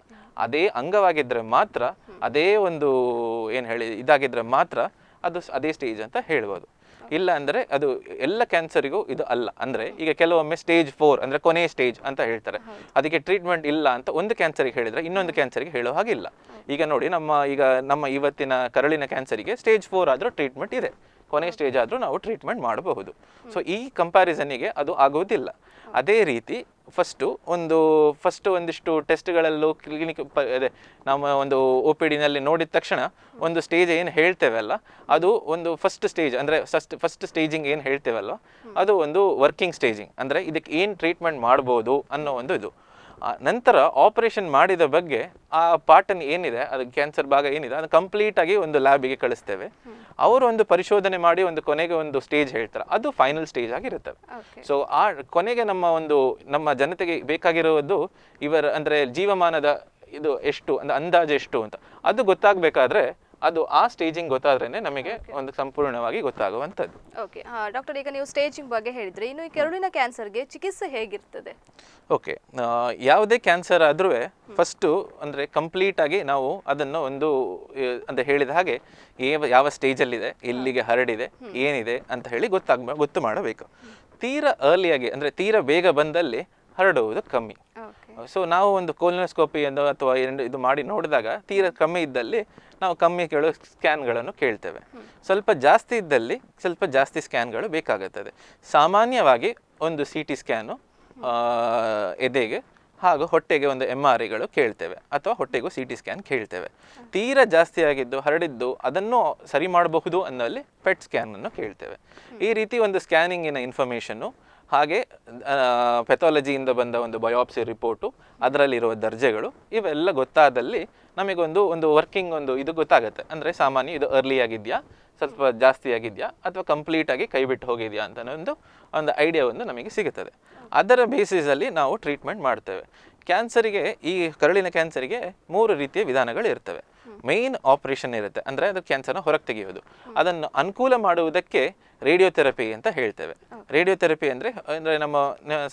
ಅದೇ ಅಂಗವಾಗಿದ್ದರೆ ಮಾತ್ರ ಅದೇ ಒಂದು ಏನು ಹೇಳಿ ಇದಾಗಿದ್ದರೆ ಮಾತ್ರ ಅದು ಅದೇ ಸ್ಟೇಜ್ ಅಂತ ಹೇಳ್ಬೋದು ಇಲ್ಲ ಅಂದರೆ ಅದು ಎಲ್ಲ ಕ್ಯಾನ್ಸರಿಗೂ ಇದು ಅಲ್ಲ ಅಂದರೆ ಈಗ ಕೆಲವೊಮ್ಮೆ ಸ್ಟೇಜ್ ಫೋರ್ ಅಂದರೆ ಕೊನೆ ಸ್ಟೇಜ್ ಅಂತ ಹೇಳ್ತಾರೆ ಅದಕ್ಕೆ ಟ್ರೀಟ್ಮೆಂಟ್ ಇಲ್ಲ ಅಂತ ಒಂದು ಕ್ಯಾನ್ಸರಿಗೆ ಹೇಳಿದರೆ ಇನ್ನೊಂದು ಕ್ಯಾನ್ಸರಿಗೆ ಹೇಳೋ ಹಾಗಿಲ್ಲ ಈಗ ನೋಡಿ ನಮ್ಮ ಈಗ ನಮ್ಮ ಇವತ್ತಿನ ಕರಳಿನ ಕ್ಯಾನ್ಸರಿಗೆ ಸ್ಟೇಜ್ ಫೋರ್ ಆದರೂ ಟ್ರೀಟ್ಮೆಂಟ್ ಇದೆ ಕೊನೆ ಸ್ಟೇಜ್ ಆದರೂ ನಾವು ಟ್ರೀಟ್ಮೆಂಟ್ ಮಾಡಬಹುದು ಸೊ ಈ ಕಂಪ್ಯಾರಿಸನಿಗೆ ಅದು ಆಗುವುದಿಲ್ಲ ಅದೇ ರೀತಿ ಫಸ್ಟು ಒಂದು ಫಸ್ಟು ಒಂದಿಷ್ಟು ಟೆಸ್ಟ್ಗಳಲ್ಲೂ ಕ್ಲಿನಿಕ್ ಪ ಅದೇ ನಮ್ಮ ಒಂದು ಓ ಪಿ ಡಿನಲ್ಲಿ ನೋಡಿದ ತಕ್ಷಣ ಒಂದು ಸ್ಟೇಜ್ ಏನು ಹೇಳ್ತೇವಲ್ಲ ಅದು ಒಂದು ಫಸ್ಟ್ ಸ್ಟೇಜ್ ಅಂದರೆ ಫಸ್ಟ್ ಫಸ್ಟ್ ಸ್ಟೇಜಿಂಗ್ ಏನು ಹೇಳ್ತೇವಲ್ಲ ಅದು ಒಂದು ವರ್ಕಿಂಗ್ ಸ್ಟೇಜಿಂಗ್ ಅಂದರೆ ಇದಕ್ಕೆ ಏನು ಟ್ರೀಟ್ಮೆಂಟ್ ಮಾಡ್ಬೋದು ಅನ್ನೋ ಒಂದು ಇದು ನಂತರ ಆಪರೇಷನ್ ಮಾಡಿದ ಬಗ್ಗೆ ಆ ಪಾರ್ಟನ್ ಏನಿದೆ ಅದು ಕ್ಯಾನ್ಸರ್ ಭಾಗ ಏನಿದೆ ಅದು ಕಂಪ್ಲೀಟಾಗಿ ಒಂದು ಲ್ಯಾಬಿಗೆ ಕಳಿಸ್ತೇವೆ ಅವರು ಒಂದು ಪರಿಶೋಧನೆ ಮಾಡಿ ಒಂದು ಕೊನೆಗೆ ಒಂದು ಸ್ಟೇಜ್ ಹೇಳ್ತಾರೆ ಅದು ಫೈನಲ್ ಸ್ಟೇಜ್ ಆಗಿರುತ್ತವೆ ಸೊ ಆ ಕೊನೆಗೆ ನಮ್ಮ ಒಂದು ನಮ್ಮ ಜನತೆಗೆ ಬೇಕಾಗಿರುವುದು ಇವರ ಅಂದರೆ ಜೀವಮಾನದ ಇದು ಎಷ್ಟು ಅಂದರೆ ಅಂದಾಜು ಎಷ್ಟು ಅಂತ ಅದು ಗೊತ್ತಾಗಬೇಕಾದ್ರೆ ಅದು ಆ ಸ್ಟೇಜಿಂಗ್ ಗೊತ್ತಾದ್ರೇನೆ ನಮಗೆ ಒಂದು ಸಂಪೂರ್ಣವಾಗಿ ಗೊತ್ತಾಗುವಂಥದ್ದು ಓಕೆ ಡಾಕ್ಟರ್ ಈಗ ನೀವು ಸ್ಟೇಜಿಂಗ್ ಬಗ್ಗೆ ಹೇಳಿದ್ರೆ ಇನ್ನು ಈ ಕೆರಳಿನ ಕ್ಯಾನ್ಸರ್ಗೆ ಚಿಕಿತ್ಸೆ ಹೇಗಿರ್ತದೆ ಓಕೆ ಯಾವುದೇ ಕ್ಯಾನ್ಸರ್ ಆದ್ರೂ ಫಸ್ಟು ಅಂದರೆ ಕಂಪ್ಲೀಟ್ ಆಗಿ ನಾವು ಅದನ್ನು ಒಂದು ಅಂತ ಹೇಳಿದ ಹಾಗೆ ಯಾವ ಸ್ಟೇಜಲ್ಲಿದೆ ಎಲ್ಲಿಗೆ ಹರಡಿದೆ ಏನಿದೆ ಅಂತ ಹೇಳಿ ಗೊತ್ತಾಗ ಗೊತ್ತು ಮಾಡಬೇಕು ತೀರಾ ಅರ್ಲಿಯಾಗಿ ಅಂದರೆ ತೀರಾ ಬೇಗ ಬಂದಲ್ಲಿ ಹರಡುವುದು ಕಮ್ಮಿ ಸೊ ನಾವು ಒಂದು ಕೋಲಿನೋಸ್ಕೋಪಿ ಎಂದು ಅಥವಾ ಇದು ಮಾಡಿ ನೋಡಿದಾಗ ತೀರ ಕಮ್ಮಿ ಇದ್ದಲ್ಲಿ ನಾವು ಕಮ್ಮಿ ಕೇಳೋ ಸ್ಕ್ಯಾನ್ಗಳನ್ನು ಕೇಳ್ತೇವೆ ಸ್ವಲ್ಪ ಜಾಸ್ತಿ ಇದ್ದಲ್ಲಿ ಸ್ವಲ್ಪ ಜಾಸ್ತಿ ಸ್ಕ್ಯಾನ್ಗಳು ಬೇಕಾಗುತ್ತದೆ ಸಾಮಾನ್ಯವಾಗಿ ಒಂದು ಸಿ ಟಿ ಸ್ಕ್ಯಾನು ಎದೆಗೆ ಹಾಗೂ ಹೊಟ್ಟೆಗೆ ಒಂದು ಎಮ್ ಆರ್ ಐಗಳು ಕೇಳ್ತೇವೆ ಅಥವಾ ಹೊಟ್ಟೆಗೂ ಸಿ ಟಿ ಸ್ಕ್ಯಾನ್ ಕೇಳ್ತೇವೆ ತೀರ ಜಾಸ್ತಿ ಆಗಿದ್ದು ಹರಡಿದ್ದು ಅದನ್ನು ಸರಿ ಮಾಡಬಹುದು ಅನ್ನೋಲ್ಲಿ ಪೆಟ್ ಸ್ಕ್ಯಾನನ್ನು ಕೇಳ್ತೇವೆ ಈ ರೀತಿ ಒಂದು ಸ್ಕ್ಯಾನಿಂಗಿನ ಇನ್ಫಾರ್ಮೇಷನ್ನು ಹಾಗೆ ಪೆಥಾಲಜಿಯಿಂದ ಬಂದ ಒಂದು ಬಯೋಪ್ಸಿ ರಿಪೋರ್ಟು ಅದರಲ್ಲಿರುವ ದರ್ಜೆಗಳು ಇವೆಲ್ಲ ಗೊತ್ತಾದಲ್ಲಿ ನಮಗೊಂದು ಒಂದು ವರ್ಕಿಂಗ್ ಒಂದು ಇದು ಗೊತ್ತಾಗುತ್ತೆ ಅಂದರೆ ಸಾಮಾನ್ಯ ಇದು ಅರ್ಲಿ ಆಗಿದೆಯಾ ಸ್ವಲ್ಪ ಜಾಸ್ತಿ ಆಗಿದೆಯಾ ಅಥವಾ ಕಂಪ್ಲೀಟಾಗಿ ಕೈ ಬಿಟ್ಟು ಹೋಗಿದೆಯಾ ಅಂತ ಒಂದು ಒಂದು ಐಡಿಯಾ ಒಂದು ನಮಗೆ ಸಿಗುತ್ತದೆ ಅದರ ಬೇಸಿಸಲ್ಲಿ ನಾವು ಟ್ರೀಟ್ಮೆಂಟ್ ಮಾಡ್ತೇವೆ ಕ್ಯಾನ್ಸರಿಗೆ ಈ ಕರುಳಿನ ಕ್ಯಾನ್ಸರಿಗೆ ಮೂರು ರೀತಿಯ ವಿಧಾನಗಳು ಇರ್ತವೆ ಮೇನ್ ಆಪರೇಷನ್ ಇರುತ್ತೆ ಅಂದರೆ ಅದು ಕ್ಯಾನ್ಸರ್ನ ಹೊರಗೆ ತೆಗೆಯೋದು ಅದನ್ನು ಅನುಕೂಲ ಮಾಡುವುದಕ್ಕೆ ರೇಡಿಯೋಥೆರಪಿ ಅಂತ ಹೇಳ್ತೇವೆ ರೇಡಿಯೋಥೆರಪಿ ಅಂದರೆ ಅಂದರೆ ನಮ್ಮ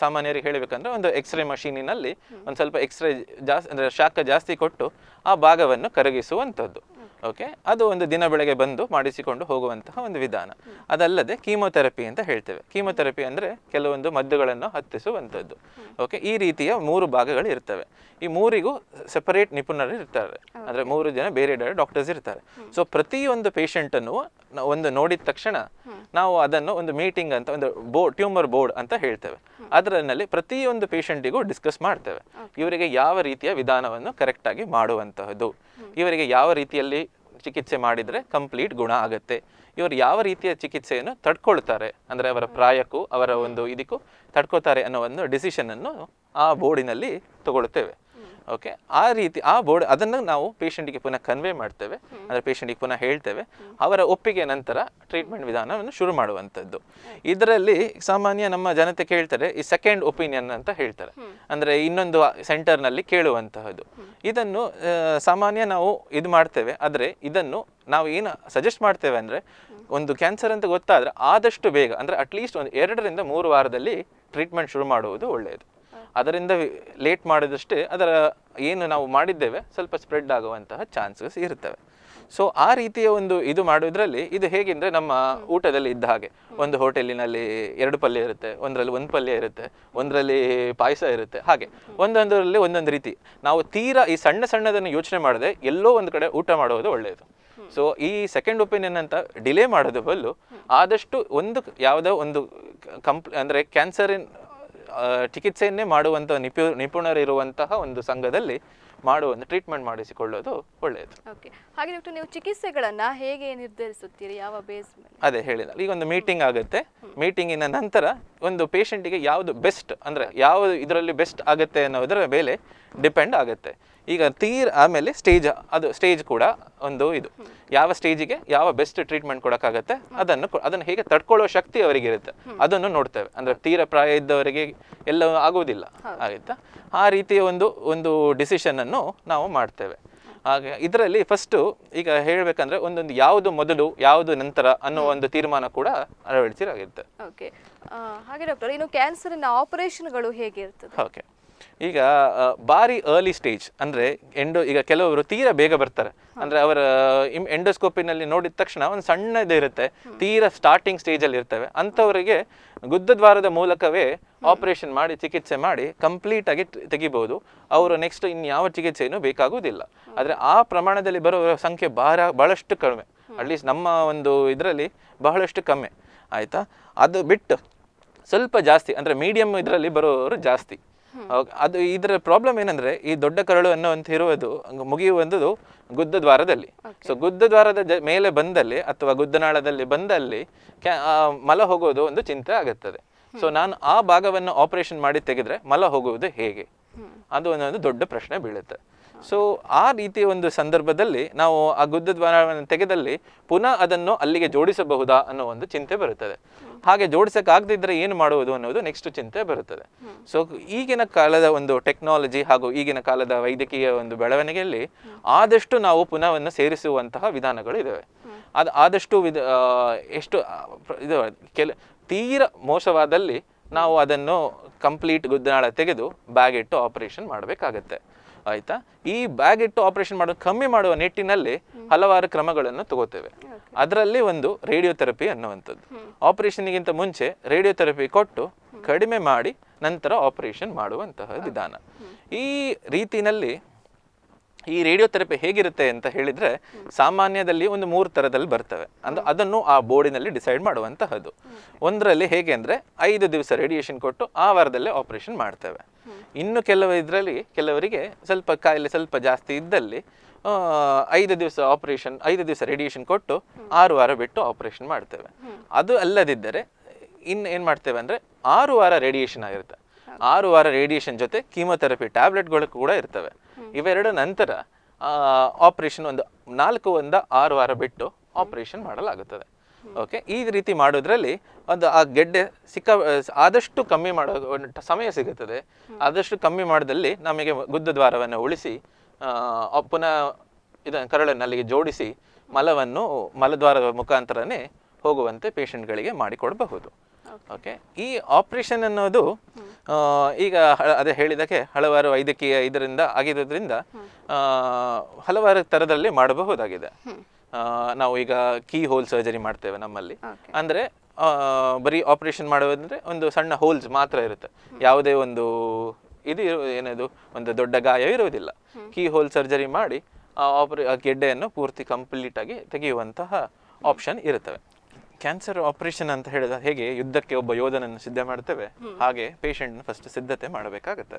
ಸಾಮಾನ್ಯರಿಗೆ ಹೇಳಬೇಕಂದ್ರೆ ಒಂದು ಎಕ್ಸ್ರೇ ಮಷೀನಿನಲ್ಲಿ ಒಂದು ಸ್ವಲ್ಪ ಎಕ್ಸ್ರೇ ಜಾಸ್ತಿ ಅಂದರೆ ಶಾಖ ಜಾಸ್ತಿ ಕೊಟ್ಟು ಆ ಭಾಗವನ್ನು ಕರಗಿಸುವಂಥದ್ದು ಓಕೆ ಅದು ಒಂದು ದಿನ ಬೆಳಗ್ಗೆ ಬಂದು ಮಾಡಿಸಿಕೊಂಡು ಹೋಗುವಂತಹ ಒಂದು ವಿಧಾನ ಅದಲ್ಲದೆ ಕೀಮೊಥೆರಪಿ ಅಂತ ಹೇಳ್ತೇವೆ ಕೀಮೊಥೆರಪಿ ಅಂದರೆ ಕೆಲವೊಂದು ಮದ್ದುಗಳನ್ನು ಹತ್ತಿಸುವಂಥದ್ದು ಓಕೆ ಈ ರೀತಿಯ ಮೂರು ಭಾಗಗಳು ಇರ್ತವೆ ಈ ಮೂರಿಗೂ ಸೆಪರೇಟ್ ನಿಪುಣರು ಇರ್ತಾರೆ ಅಂದರೆ ಮೂರು ಜನ ಬೇರೆ ಬೇರೆ ಡಾಕ್ಟರ್ಸ್ ಇರ್ತಾರೆ ಸೊ ಪ್ರತಿಯೊಂದು ಪೇಷಂಟನ್ನು ಒಂದು ನೋಡಿದ ತಕ್ಷಣ ನಾವು ಅದನ್ನು ಒಂದು ಮೀಟಿಂಗ್ ಅಂತ ಒಂದು ಬೋ ಟ್ಯೂಮರ್ ಬೋರ್ಡ್ ಅಂತ ಹೇಳ್ತೇವೆ ಅದರಲ್ಲಿ ಪ್ರತಿಯೊಂದು ಪೇಷಂಟಿಗೂ ಡಿಸ್ಕಸ್ ಮಾಡ್ತೇವೆ ಇವರಿಗೆ ಯಾವ ರೀತಿಯ ವಿಧಾನವನ್ನು ಕರೆಕ್ಟಾಗಿ ಮಾಡುವಂತಹದ್ದು ಇವರಿಗೆ ಯಾವ ರೀತಿಯಲ್ಲಿ ಚಿಕಿತ್ಸೆ ಮಾಡಿದರೆ ಕಂಪ್ಲೀಟ್ ಗುಣ ಆಗುತ್ತೆ ಇವರು ಯಾವ ರೀತಿಯ ಚಿಕಿತ್ಸೆಯನ್ನು ತಡ್ಕೊಳ್ತಾರೆ ಅಂದರೆ ಅವರ ಪ್ರಾಯಕ್ಕೂ ಅವರ ಒಂದು ಇದಕ್ಕೂ ತಡ್ಕೋತಾರೆ ಅನ್ನೋ ಒಂದು ಡಿಸಿಷನನ್ನು ಆ ಬೋರ್ಡಿನಲ್ಲಿ ತಗೊಳ್ತೇವೆ ಓಕೆ ಆ ರೀತಿ ಆ ಬೋರ್ಡ್ ಅದನ್ನು ನಾವು ಪೇಷಂಟಿಗೆ ಪುನಃ ಕನ್ವೆ ಮಾಡ್ತೇವೆ ಅಂದರೆ ಪೇಷಂಟಿಗೆ ಪುನಃ ಹೇಳ್ತೇವೆ ಅವರ ಒಪ್ಪಿಗೆ ನಂತರ ಟ್ರೀಟ್ಮೆಂಟ್ ವಿಧಾನವನ್ನು ಶುರು ಮಾಡುವಂಥದ್ದು ಇದರಲ್ಲಿ ಸಾಮಾನ್ಯ ನಮ್ಮ ಜನತೆ ಕೇಳ್ತಾರೆ ಈ ಸೆಕೆಂಡ್ ಒಪಿನಿಯನ್ ಅಂತ ಹೇಳ್ತಾರೆ ಅಂದರೆ ಇನ್ನೊಂದು ಸೆಂಟರ್ನಲ್ಲಿ ಕೇಳುವಂತಹದ್ದು ಇದನ್ನು ಸಾಮಾನ್ಯ ನಾವು ಇದು ಮಾಡ್ತೇವೆ ಆದರೆ ಇದನ್ನು ನಾವು ಏನು ಸಜೆಸ್ಟ್ ಮಾಡ್ತೇವೆ ಅಂದರೆ ಒಂದು ಕ್ಯಾನ್ಸರ್ ಅಂತ ಗೊತ್ತಾದರೆ ಆದಷ್ಟು ಬೇಗ ಅಂದರೆ ಅಟ್ಲೀಸ್ಟ್ ಒಂದು ಎರಡರಿಂದ ಮೂರು ವಾರದಲ್ಲಿ ಟ್ರೀಟ್ಮೆಂಟ್ ಶುರು ಮಾಡುವುದು ಒಳ್ಳೆಯದು ಅದರಿಂದ ಲೇಟ್ ಮಾಡಿದಷ್ಟೇ ಅದರ ಏನು ನಾವು ಮಾಡಿದ್ದೇವೆ ಸ್ವಲ್ಪ ಸ್ಪ್ರೆಡ್ ಆಗುವಂತಹ ಚಾನ್ಸಸ್ ಇರ್ತವೆ ಸೊ ಆ ರೀತಿಯ ಒಂದು ಇದು ಮಾಡೋದ್ರಲ್ಲಿ ಇದು ಹೇಗೆಂದರೆ ನಮ್ಮ ಊಟದಲ್ಲಿ ಇದ್ದ ಹಾಗೆ ಒಂದು ಹೋಟೆಲಿನಲ್ಲಿ ಎರಡು ಪಲ್ಯ ಇರುತ್ತೆ ಒಂದರಲ್ಲಿ ಒಂದು ಪಲ್ಯ ಇರುತ್ತೆ ಒಂದರಲ್ಲಿ ಪಾಯಸ ಇರುತ್ತೆ ಹಾಗೆ ಒಂದೊಂದರಲ್ಲಿ ಒಂದೊಂದು ರೀತಿ ನಾವು ತೀರಾ ಈ ಸಣ್ಣ ಸಣ್ಣದನ್ನು ಯೋಚನೆ ಮಾಡದೆ ಎಲ್ಲೋ ಒಂದು ಕಡೆ ಊಟ ಮಾಡುವುದು ಒಳ್ಳೆಯದು ಸೊ ಈ ಸೆಕೆಂಡ್ ಒಪಿನಿಯನ್ ಅಂತ ಡಿಲೇ ಮಾಡೋದು ಬಲ್ಲು ಆದಷ್ಟು ಒಂದು ಯಾವುದೋ ಒಂದು ಕಂಪ್ ಅಂದರೆ ಕ್ಯಾನ್ಸರಿನ ಚಿಕಿತ್ಸೆಯನ್ನೇ ಮಾಡುವಂತಹ ನಿಪು ನಿಪುಣರಿರುವಂತಹ ಒಂದು ಸಂಘದಲ್ಲಿ ಮಾಡುವ ಟ್ರೀಟ್ಮೆಂಟ್ ಮಾಡಿಸಿಕೊಳ್ಳೋದು ಒಳ್ಳೆಯದು ಓಕೆ ಹಾಗೆ ಡಾಕ್ಟರ್ ನೀವು ಚಿಕಿತ್ಸೆಗಳನ್ನು ಹೇಗೆ ನಿರ್ಧರಿಸುತ್ತೀರಿ ಯಾವ ಬೇಸ್ ಅದೇ ಹೇಳಿಲ್ಲ ಈಗ ಒಂದು ಮೀಟಿಂಗ್ ಆಗುತ್ತೆ ಮೀಟಿಂಗಿನ ನಂತರ ಒಂದು ಪೇಷಂಟಿಗೆ ಯಾವುದು ಬೆಸ್ಟ್ ಅಂದರೆ ಯಾವ ಇದರಲ್ಲಿ ಬೆಸ್ಟ್ ಆಗುತ್ತೆ ಅನ್ನೋದರ ಮೇಲೆ ಡಿಪೆಂಡ್ ಆಗುತ್ತೆ ಈಗ ತೀರ್ ಆಮೇಲೆ ಸ್ಟೇಜ್ ಅದು ಸ್ಟೇಜ್ ಕೂಡ ಒಂದು ಇದು ಯಾವ ಸ್ಟೇಜಿಗೆ ಯಾವ ಬೆಸ್ಟ್ ಟ್ರೀಟ್ಮೆಂಟ್ ಕೊಡೋಕ್ಕಾಗತ್ತೆ ಅದನ್ನು ಅದನ್ನು ಹೇಗೆ ತಡ್ಕೊಳ್ಳೋ ಶಕ್ತಿ ಅವರಿಗಿರುತ್ತೆ ಅದನ್ನು ನೋಡ್ತೇವೆ ಅಂದರೆ ತೀರ ಪ್ರಾಯ ಇದ್ದವರಿಗೆ ಎಲ್ಲ ಆಗೋದಿಲ್ಲ ಆಗುತ್ತಾ ಆ ರೀತಿಯ ಒಂದು ಒಂದು ಡಿಸಿಷನನ್ನು ನಾವು ಮಾಡ್ತೇವೆ ಹಾಗೆ ಇದರಲ್ಲಿ ಫಸ್ಟು ಈಗ ಹೇಳಬೇಕಂದ್ರೆ ಒಂದೊಂದು ಯಾವುದು ಮೊದಲು ಯಾವುದು ನಂತರ ಅನ್ನೋ ಒಂದು ತೀರ್ಮಾನ ಕೂಡ ಅಳವಡಿಸಿರಾಗಿರುತ್ತೆ ಓಕೆ ಹಾಗೆ ಡಾಕ್ಟರ್ ಇನ್ನು ಕ್ಯಾನ್ಸರ್ ಆಪರೇಷನ್ಗಳು ಹೇಗಿರ್ತದೆ ಓಕೆ ಈಗ ಭಾರಿ ಅರ್ಲಿ ಸ್ಟೇಜ್ ಅಂದರೆ ಎಂಡೋ ಈಗ ಕೆಲವರು ತೀರಾ ಬೇಗ ಬರ್ತಾರೆ ಅಂದರೆ ಅವರ ಇಮ್ ಎಂಡೋಸ್ಕೋಪಿನಲ್ಲಿ ನೋಡಿದ ತಕ್ಷಣ ಒಂದು ಸಣ್ಣದಿರುತ್ತೆ ಇರುತ್ತೆ ತೀರಾ ಸ್ಟಾರ್ಟಿಂಗ್ ಸ್ಟೇಜಲ್ಲಿ ಇರ್ತವೆ ಅಂಥವರಿಗೆ ಗುದ್ದದ್ವಾರದ ಮೂಲಕವೇ ಆಪರೇಷನ್ ಮಾಡಿ ಚಿಕಿತ್ಸೆ ಮಾಡಿ ಕಂಪ್ಲೀಟಾಗಿ ತೆಗಿಬೋದು ಅವರು ನೆಕ್ಸ್ಟ್ ಇನ್ಯಾವ ಚಿಕಿತ್ಸೆಯೂ ಬೇಕಾಗುವುದಿಲ್ಲ ಆದರೆ ಆ ಪ್ರಮಾಣದಲ್ಲಿ ಬರೋವರ ಸಂಖ್ಯೆ ಭಾರ ಬಹಳಷ್ಟು ಕಡಿಮೆ ಅಟ್ಲೀಸ್ಟ್ ನಮ್ಮ ಒಂದು ಇದರಲ್ಲಿ ಬಹಳಷ್ಟು ಕಮ್ಮಿ ಆಯಿತಾ ಅದು ಬಿಟ್ಟು ಸ್ವಲ್ಪ ಜಾಸ್ತಿ ಅಂದರೆ ಮೀಡಿಯಮ್ ಇದರಲ್ಲಿ ಬರೋರು ಜಾಸ್ತಿ ಅದು ಇದರ ಪ್ರಾಬ್ಲಮ್ ಏನಂದ್ರೆ ಈ ದೊಡ್ಡ ಕರಳು ಅನ್ನುವಂತ ಇರುವುದು ಮುಗಿಯುವಂಥದ್ದು ಗುದ್ದ ದ್ವಾರದಲ್ಲಿ ಸೊ ಗುದ್ದ ದ್ವಾರದ ಮೇಲೆ ಬಂದಲ್ಲಿ ಅಥವಾ ಗುದ್ದನಾಳದಲ್ಲಿ ಬಂದಲ್ಲಿ ಮಲ ಹೋಗೋದು ಒಂದು ಚಿಂತೆ ಆಗುತ್ತದೆ ಸೊ ನಾನು ಆ ಭಾಗವನ್ನು ಆಪರೇಷನ್ ಮಾಡಿ ತೆಗೆದ್ರೆ ಮಲ ಹೋಗುವುದು ಹೇಗೆ ಅದು ಒಂದೊಂದು ದೊಡ್ಡ ಪ್ರಶ್ನೆ ಬೀಳುತ್ತೆ ಸೊ ಆ ರೀತಿಯ ಒಂದು ಸಂದರ್ಭದಲ್ಲಿ ನಾವು ಆ ಗುದ್ದ ದ್ವಾರವನ್ನು ತೆಗೆದಲ್ಲಿ ಪುನಃ ಅದನ್ನು ಅಲ್ಲಿಗೆ ಜೋಡಿಸಬಹುದಾ ಅನ್ನೋ ಒಂದು ಚಿಂತೆ ಬರುತ್ತದೆ ಹಾಗೆ ಜೋಡಿಸೋಕ್ಕಾಗದಿದ್ದರೆ ಏನು ಮಾಡುವುದು ಅನ್ನೋದು ನೆಕ್ಸ್ಟ್ ಚಿಂತೆ ಬರುತ್ತದೆ ಸೊ ಈಗಿನ ಕಾಲದ ಒಂದು ಟೆಕ್ನಾಲಜಿ ಹಾಗೂ ಈಗಿನ ಕಾಲದ ವೈದ್ಯಕೀಯ ಒಂದು ಬೆಳವಣಿಗೆಯಲ್ಲಿ ಆದಷ್ಟು ನಾವು ಪುನವನ್ನು ಸೇರಿಸುವಂತಹ ವಿಧಾನಗಳು ಇದ್ದಾವೆ ಅದು ಆದಷ್ಟು ವಿಧ ಎಷ್ಟು ಇದು ಕೆಲ ತೀರ ಮೋಸವಾದಲ್ಲಿ ನಾವು ಅದನ್ನು ಕಂಪ್ಲೀಟ್ ಗುದ್ದನಾಳ ತೆಗೆದು ಬ್ಯಾಗ್ ಇಟ್ಟು ಆಪರೇಷನ್ ಮಾಡಬೇಕಾಗತ್ತೆ ಆಯ್ತಾ ಈ ಬ್ಯಾಗ್ ಇಟ್ಟು ಆಪರೇಷನ್ ಮಾಡೋದು ಕಮ್ಮಿ ಮಾಡುವ ನಿಟ್ಟಿನಲ್ಲಿ ಹಲವಾರು ಕ್ರಮಗಳನ್ನು ತಗೋತೇವೆ ಅದರಲ್ಲಿ ಒಂದು ರೇಡಿಯೋಥೆರಪಿ ಅನ್ನುವಂಥದ್ದು ಆಪರೇಷನ್ಗಿಂತ ಮುಂಚೆ ರೇಡಿಯೋಥೆರಪಿ ಕೊಟ್ಟು ಕಡಿಮೆ ಮಾಡಿ ನಂತರ ಆಪರೇಷನ್ ಮಾಡುವಂತಹ ವಿಧಾನ ಈ ರೀತಿನಲ್ಲಿ ಈ ರೇಡಿಯೋಥೆರಪಿ ಹೇಗಿರುತ್ತೆ ಅಂತ ಹೇಳಿದರೆ ಸಾಮಾನ್ಯದಲ್ಲಿ ಒಂದು ಮೂರು ಥರದಲ್ಲಿ ಬರ್ತವೆ ಅಂದ್ರೆ ಅದನ್ನು ಆ ಬೋರ್ಡಿನಲ್ಲಿ ಡಿಸೈಡ್ ಮಾಡುವಂತಹದ್ದು ಒಂದರಲ್ಲಿ ಹೇಗೆ ಅಂದರೆ ಐದು ದಿವಸ ರೇಡಿಯೇಷನ್ ಕೊಟ್ಟು ಆ ವಾರದಲ್ಲೇ ಆಪರೇಷನ್ ಮಾಡ್ತೇವೆ ಇನ್ನು ಕೆಲವು ಇದರಲ್ಲಿ ಕೆಲವರಿಗೆ ಸ್ವಲ್ಪ ಕಾಯಿಲೆ ಸ್ವಲ್ಪ ಜಾಸ್ತಿ ಇದ್ದಲ್ಲಿ ಐದು ದಿವಸ ಆಪರೇಷನ್ ಐದು ದಿವಸ ರೇಡಿಯೇಷನ್ ಕೊಟ್ಟು ಆರು ವಾರ ಬಿಟ್ಟು ಆಪರೇಷನ್ ಮಾಡ್ತೇವೆ ಅದು ಅಲ್ಲದಿದ್ದರೆ ಇನ್ನು ಏನು ಮಾಡ್ತೇವೆ ಅಂದರೆ ಆರು ವಾರ ರೇಡಿಯೇಷನ್ ಆಗಿರುತ್ತೆ ಆರು ವಾರ ರೇಡಿಯೇಷನ್ ಜೊತೆ ಕೀಮೊಥೆರಪಿ ಟ್ಯಾಬ್ಲೆಟ್ಗಳು ಕೂಡ ಇರ್ತವೆ ಇವೆರಡು ನಂತರ ಆಪರೇಷನ್ ಒಂದು ನಾಲ್ಕು ಒಂದ ಆರು ವಾರ ಬಿಟ್ಟು ಆಪರೇಷನ್ ಮಾಡಲಾಗುತ್ತದೆ ಓಕೆ ಈ ರೀತಿ ಮಾಡೋದ್ರಲ್ಲಿ ಒಂದು ಆ ಗೆಡ್ಡೆ ಸಿಕ್ಕ ಆದಷ್ಟು ಕಮ್ಮಿ ಮಾಡೋ ಸಮಯ ಸಿಗುತ್ತದೆ ಆದಷ್ಟು ಕಮ್ಮಿ ಮಾಡಿದಲ್ಲಿ ನಮಗೆ ಗುದ್ದ ದ್ವಾರವನ್ನು ಉಳಿಸಿ ಪುನಃ ಇದನ್ನು ಕರಳನ್ನು ಅಲ್ಲಿಗೆ ಜೋಡಿಸಿ ಮಲವನ್ನು ಮಲದ್ವಾರದ ಮುಖಾಂತರನೇ ಹೋಗುವಂತೆ ಪೇಷಂಟ್ಗಳಿಗೆ ಮಾಡಿಕೊಡಬಹುದು ಓಕೆ ಈ ಆಪ್ರೇಷನ್ ಅನ್ನೋದು ಈಗ ಅದೇ ಹೇಳಿದಕ್ಕೆ ಹಲವಾರು ವೈದ್ಯಕೀಯ ಇದರಿಂದ ಆಗಿರೋದ್ರಿಂದ ಹಲವಾರು ಥರದಲ್ಲಿ ಮಾಡಬಹುದಾಗಿದೆ ನಾವು ಈಗ ಕೀ ಹೋಲ್ ಸರ್ಜರಿ ಮಾಡ್ತೇವೆ ನಮ್ಮಲ್ಲಿ ಅಂದರೆ ಬರೀ ಆಪರೇಷನ್ ಮಾಡುವುದಂದ್ರೆ ಒಂದು ಸಣ್ಣ ಹೋಲ್ಸ್ ಮಾತ್ರ ಇರುತ್ತೆ ಯಾವುದೇ ಒಂದು ಇದು ಏನದು ಒಂದು ದೊಡ್ಡ ಗಾಯ ಇರುವುದಿಲ್ಲ ಕೀ ಹೋಲ್ ಸರ್ಜರಿ ಮಾಡಿ ಆ ಆಪರೇ ಗೆಡ್ಡೆಯನ್ನು ಪೂರ್ತಿ ಕಂಪ್ಲೀಟ್ ಆಗಿ ತೆಗೆಯುವಂತಹ ಆಪ್ಷನ್ ಇರುತ್ತವೆ ಕ್ಯಾನ್ಸರ್ ಆಪರೇಷನ್ ಅಂತ ಹೇಳಿದ ಹೇಗೆ ಯುದ್ಧಕ್ಕೆ ಒಬ್ಬ ಯೋಧನನ್ನು ಸಿದ್ಧ ಮಾಡ್ತೇವೆ ಹಾಗೆ ಪೇಷಂಟ್ ಫಸ್ಟ್ ಸಿದ್ಧತೆ ಮಾಡಬೇಕಾಗತ್ತೆ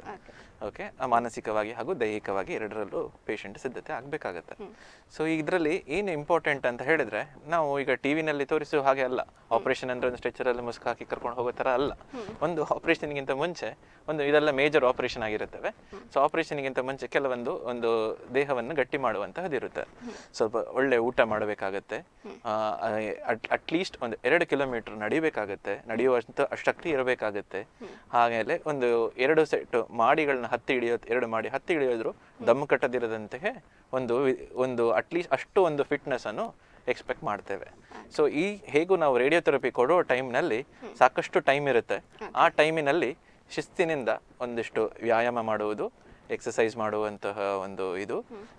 ಓಕೆ ಮಾನಸಿಕವಾಗಿ ಹಾಗೂ ದೈಹಿಕವಾಗಿ ಎರಡರಲ್ಲೂ ಪೇಷಂಟ್ ಸಿದ್ಧತೆ ಆಗಬೇಕಾಗತ್ತೆ ಸೊ ಇದರಲ್ಲಿ ಏನು ಇಂಪಾರ್ಟೆಂಟ್ ಅಂತ ಹೇಳಿದ್ರೆ ನಾವು ಈಗ ಟಿವಿನಲ್ಲಿ ತೋರಿಸುವ ಹಾಗೆ ಅಲ್ಲ ಆಪರೇಷನ್ ಅಂದ್ರೆ ಒಂದು ಸ್ಟ್ರೆಚರಲ್ಲಿ ಮುಸ್ಕ್ ಹಾಕಿ ಕರ್ಕೊಂಡು ಹೋಗೋ ತರ ಅಲ್ಲ ಒಂದು ಆಪರೇಷನ್ಗಿಂತ ಮುಂಚೆ ಒಂದು ಇದೆಲ್ಲ ಮೇಜರ್ ಆಪರೇಷನ್ ಆಗಿರುತ್ತವೆ ಸೊ ಆಪರೇಷನ್ಗಿಂತ ಮುಂಚೆ ಕೆಲವೊಂದು ಒಂದು ದೇಹವನ್ನು ಗಟ್ಟಿ ಮಾಡುವಂತಹದ್ದು ಇರುತ್ತೆ ಸ್ವಲ್ಪ ಒಳ್ಳೆ ಊಟ ಮಾಡಬೇಕಾಗತ್ತೆ ಅಟ್ಲೀಸ್ಟ್ ಅಟ್ಲೀಸ್ಟ್ ಒಂದು ಎರಡು ಕಿಲೋಮೀಟರ್ ನಡಿಬೇಕಾಗುತ್ತೆ ನಡೆಯುವಂಥ ಶಕ್ತಿ ಇರಬೇಕಾಗುತ್ತೆ ಆಮೇಲೆ ಒಂದು ಎರಡು ಸೆಟ್ ಮಾಡಿಗಳನ್ನ ಹತ್ತಿ ಹಿಡಿಯೋ ಎರಡು ಮಾಡಿ ಹತ್ತಿ ಹಿಡಿಯೋದ್ರು ದಮ್ಮು ಕಟ್ಟದಿರದಂತೆಯೇ ಒಂದು ಒಂದು ಅಟ್ಲೀಸ್ಟ್ ಅಷ್ಟು ಒಂದು ಫಿಟ್ನೆಸ್ಸನ್ನು ಎಕ್ಸ್ಪೆಕ್ಟ್ ಮಾಡ್ತೇವೆ ಸೊ ಈ ಹೇಗೂ ನಾವು ರೇಡಿಯೋಥೆರಪಿ ಕೊಡೋ ಟೈಮ್ನಲ್ಲಿ ಸಾಕಷ್ಟು ಟೈಮ್ ಇರುತ್ತೆ ಆ ಟೈಮಿನಲ್ಲಿ ಶಿಸ್ತಿನಿಂದ ಒಂದಿಷ್ಟು ವ್ಯಾಯಾಮ ಮಾಡುವುದು ಎಕ್ಸಸೈಸ್ ಮಾಡುವಂತಹ ಒಂದು ಇದು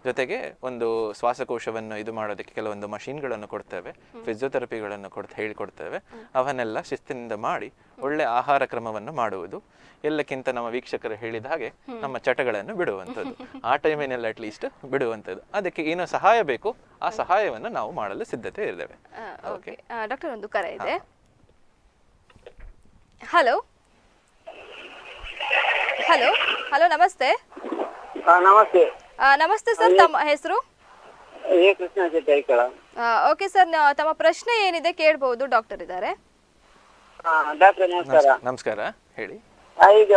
ಜೊತೆಗೆ ಒಂದು ಶ್ವಾಸಕೋಶವನ್ನು ಇದು ಮಾಡೋದಕ್ಕೆ ಕೆಲವೊಂದು ಮಷೀನ್ಗಳನ್ನು ಕೊಡ್ತೇವೆ ಫಿಸಿಯೋಥೆರಪಿಗಳನ್ನು ಕೊಡ್ತ ಹೇಳಿಕೊಡ್ತೇವೆ ಅವನ್ನೆಲ್ಲ ಶಿಸ್ತಿನಿಂದ ಮಾಡಿ ಒಳ್ಳೆ ಆಹಾರ ಕ್ರಮವನ್ನು ಮಾಡುವುದು ಎಲ್ಲಕ್ಕಿಂತ ನಮ್ಮ ವೀಕ್ಷಕರು ಹೇಳಿದ ಹಾಗೆ ನಮ್ಮ ಚಟಗಳನ್ನು ಬಿಡುವಂಥದ್ದು [laughs] ಆ ಅಟ್ ಅಟ್ಲೀಸ್ಟ್ ಬಿಡುವಂಥದ್ದು ಅದಕ್ಕೆ ಏನೋ ಸಹಾಯ ಬೇಕು ಆ ಸಹಾಯವನ್ನು ನಾವು ಮಾಡಲು ಸಿದ್ಧತೆ ಇದ್ದೇವೆ ಡಾಕ್ಟರ್ ಒಂದು ಕರೆ ಇದೆ ಹಲೋ ಹಲೋ ಹಲೋ ನಮಸ್ತೆ ನಮಸ್ತೆ ನಮಸ್ತೆ ಸರ್ ತಮ್ಮ ಹೆಸರು ಓಕೆ ಸರ್ ತಮ್ಮ ಪ್ರಶ್ನೆ ಏನಿದೆ ಕೇಳಬಹುದು ಡಾಕ್ಟರ್ ಇದ್ದಾರೆ ಡಾಕ್ಟರ್ ನಮಸ್ಕಾರ ನಮಸ್ಕಾರ ಹೇಳಿ ಈಗ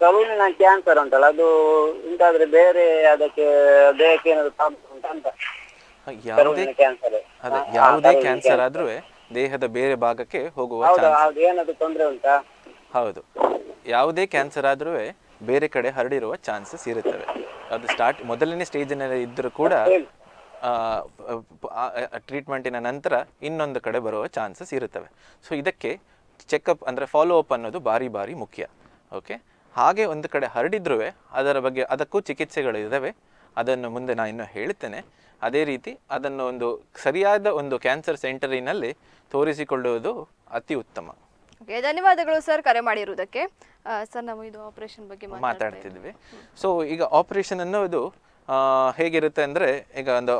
ಕರುಳಿನ ಕ್ಯಾನ್ಸರ್ ಉಂಟಲ್ಲ ಅದು ಉಂಟಾದ್ರೆ ಬೇರೆ ಅದಕ್ಕೆ ದೇಹಕ್ಕೆ ಏನಾದ್ರು ಪ್ರಾಬ್ಲಮ್ ಅಂತ ಯಾವುದೇ ಕ್ಯಾನ್ಸರ್ ಅದೇ ಯಾವುದೇ ಕ್ಯಾನ್ಸರ್ ಆದ್ರೂ ದೇಹದ ಬೇರೆ ಭಾಗಕ್ಕೆ ಹೋಗುವ ಏನಾದ್ರು ತೊಂದರೆ ಉಂಟಾ ಹೌದು ಯಾವುದೇ ಕ್ಯಾನ್ಸರ್ ಆದರೂ ಬೇರೆ ಕಡೆ ಹರಡಿರುವ ಚಾನ್ಸಸ್ ಇರುತ್ತವೆ ಅದು ಸ್ಟಾರ್ಟ್ ಮೊದಲನೇ ಸ್ಟೇಜಿನಲ್ಲಿ ಇದ್ದರೂ ಕೂಡ ಟ್ರೀಟ್ಮೆಂಟಿನ ನಂತರ ಇನ್ನೊಂದು ಕಡೆ ಬರುವ ಚಾನ್ಸಸ್ ಇರುತ್ತವೆ ಸೊ ಇದಕ್ಕೆ ಚೆಕಪ್ ಅಂದರೆ ಫಾಲೋ ಅಪ್ ಅನ್ನೋದು ಭಾರಿ ಭಾರಿ ಮುಖ್ಯ ಓಕೆ ಹಾಗೆ ಒಂದು ಕಡೆ ಹರಡಿದ್ರೂ ಅದರ ಬಗ್ಗೆ ಅದಕ್ಕೂ ಚಿಕಿತ್ಸೆಗಳು ಇದ್ದಾವೆ ಅದನ್ನು ಮುಂದೆ ನಾನು ಇನ್ನೂ ಹೇಳ್ತೇನೆ ಅದೇ ರೀತಿ ಅದನ್ನು ಒಂದು ಸರಿಯಾದ ಒಂದು ಕ್ಯಾನ್ಸರ್ ಸೆಂಟರಿನಲ್ಲಿ ತೋರಿಸಿಕೊಳ್ಳುವುದು ಅತಿ ಉತ್ತಮ ಓಕೆ ಧನ್ಯವಾದಗಳು ಸರ್ ಕರೆ ಮಾಡಿರುವುದಕ್ಕೆ ಸರ್ ನಾವು ಇದು ಆಪರೇಷನ್ ಬಗ್ಗೆ ಮಾತಾಡ್ತಿದ್ವಿ ಸೊ ಈಗ ಆಪರೇಷನ್ ಅನ್ನೋದು ಹೇಗಿರುತ್ತೆ ಅಂದ್ರೆ ಈಗ ಒಂದು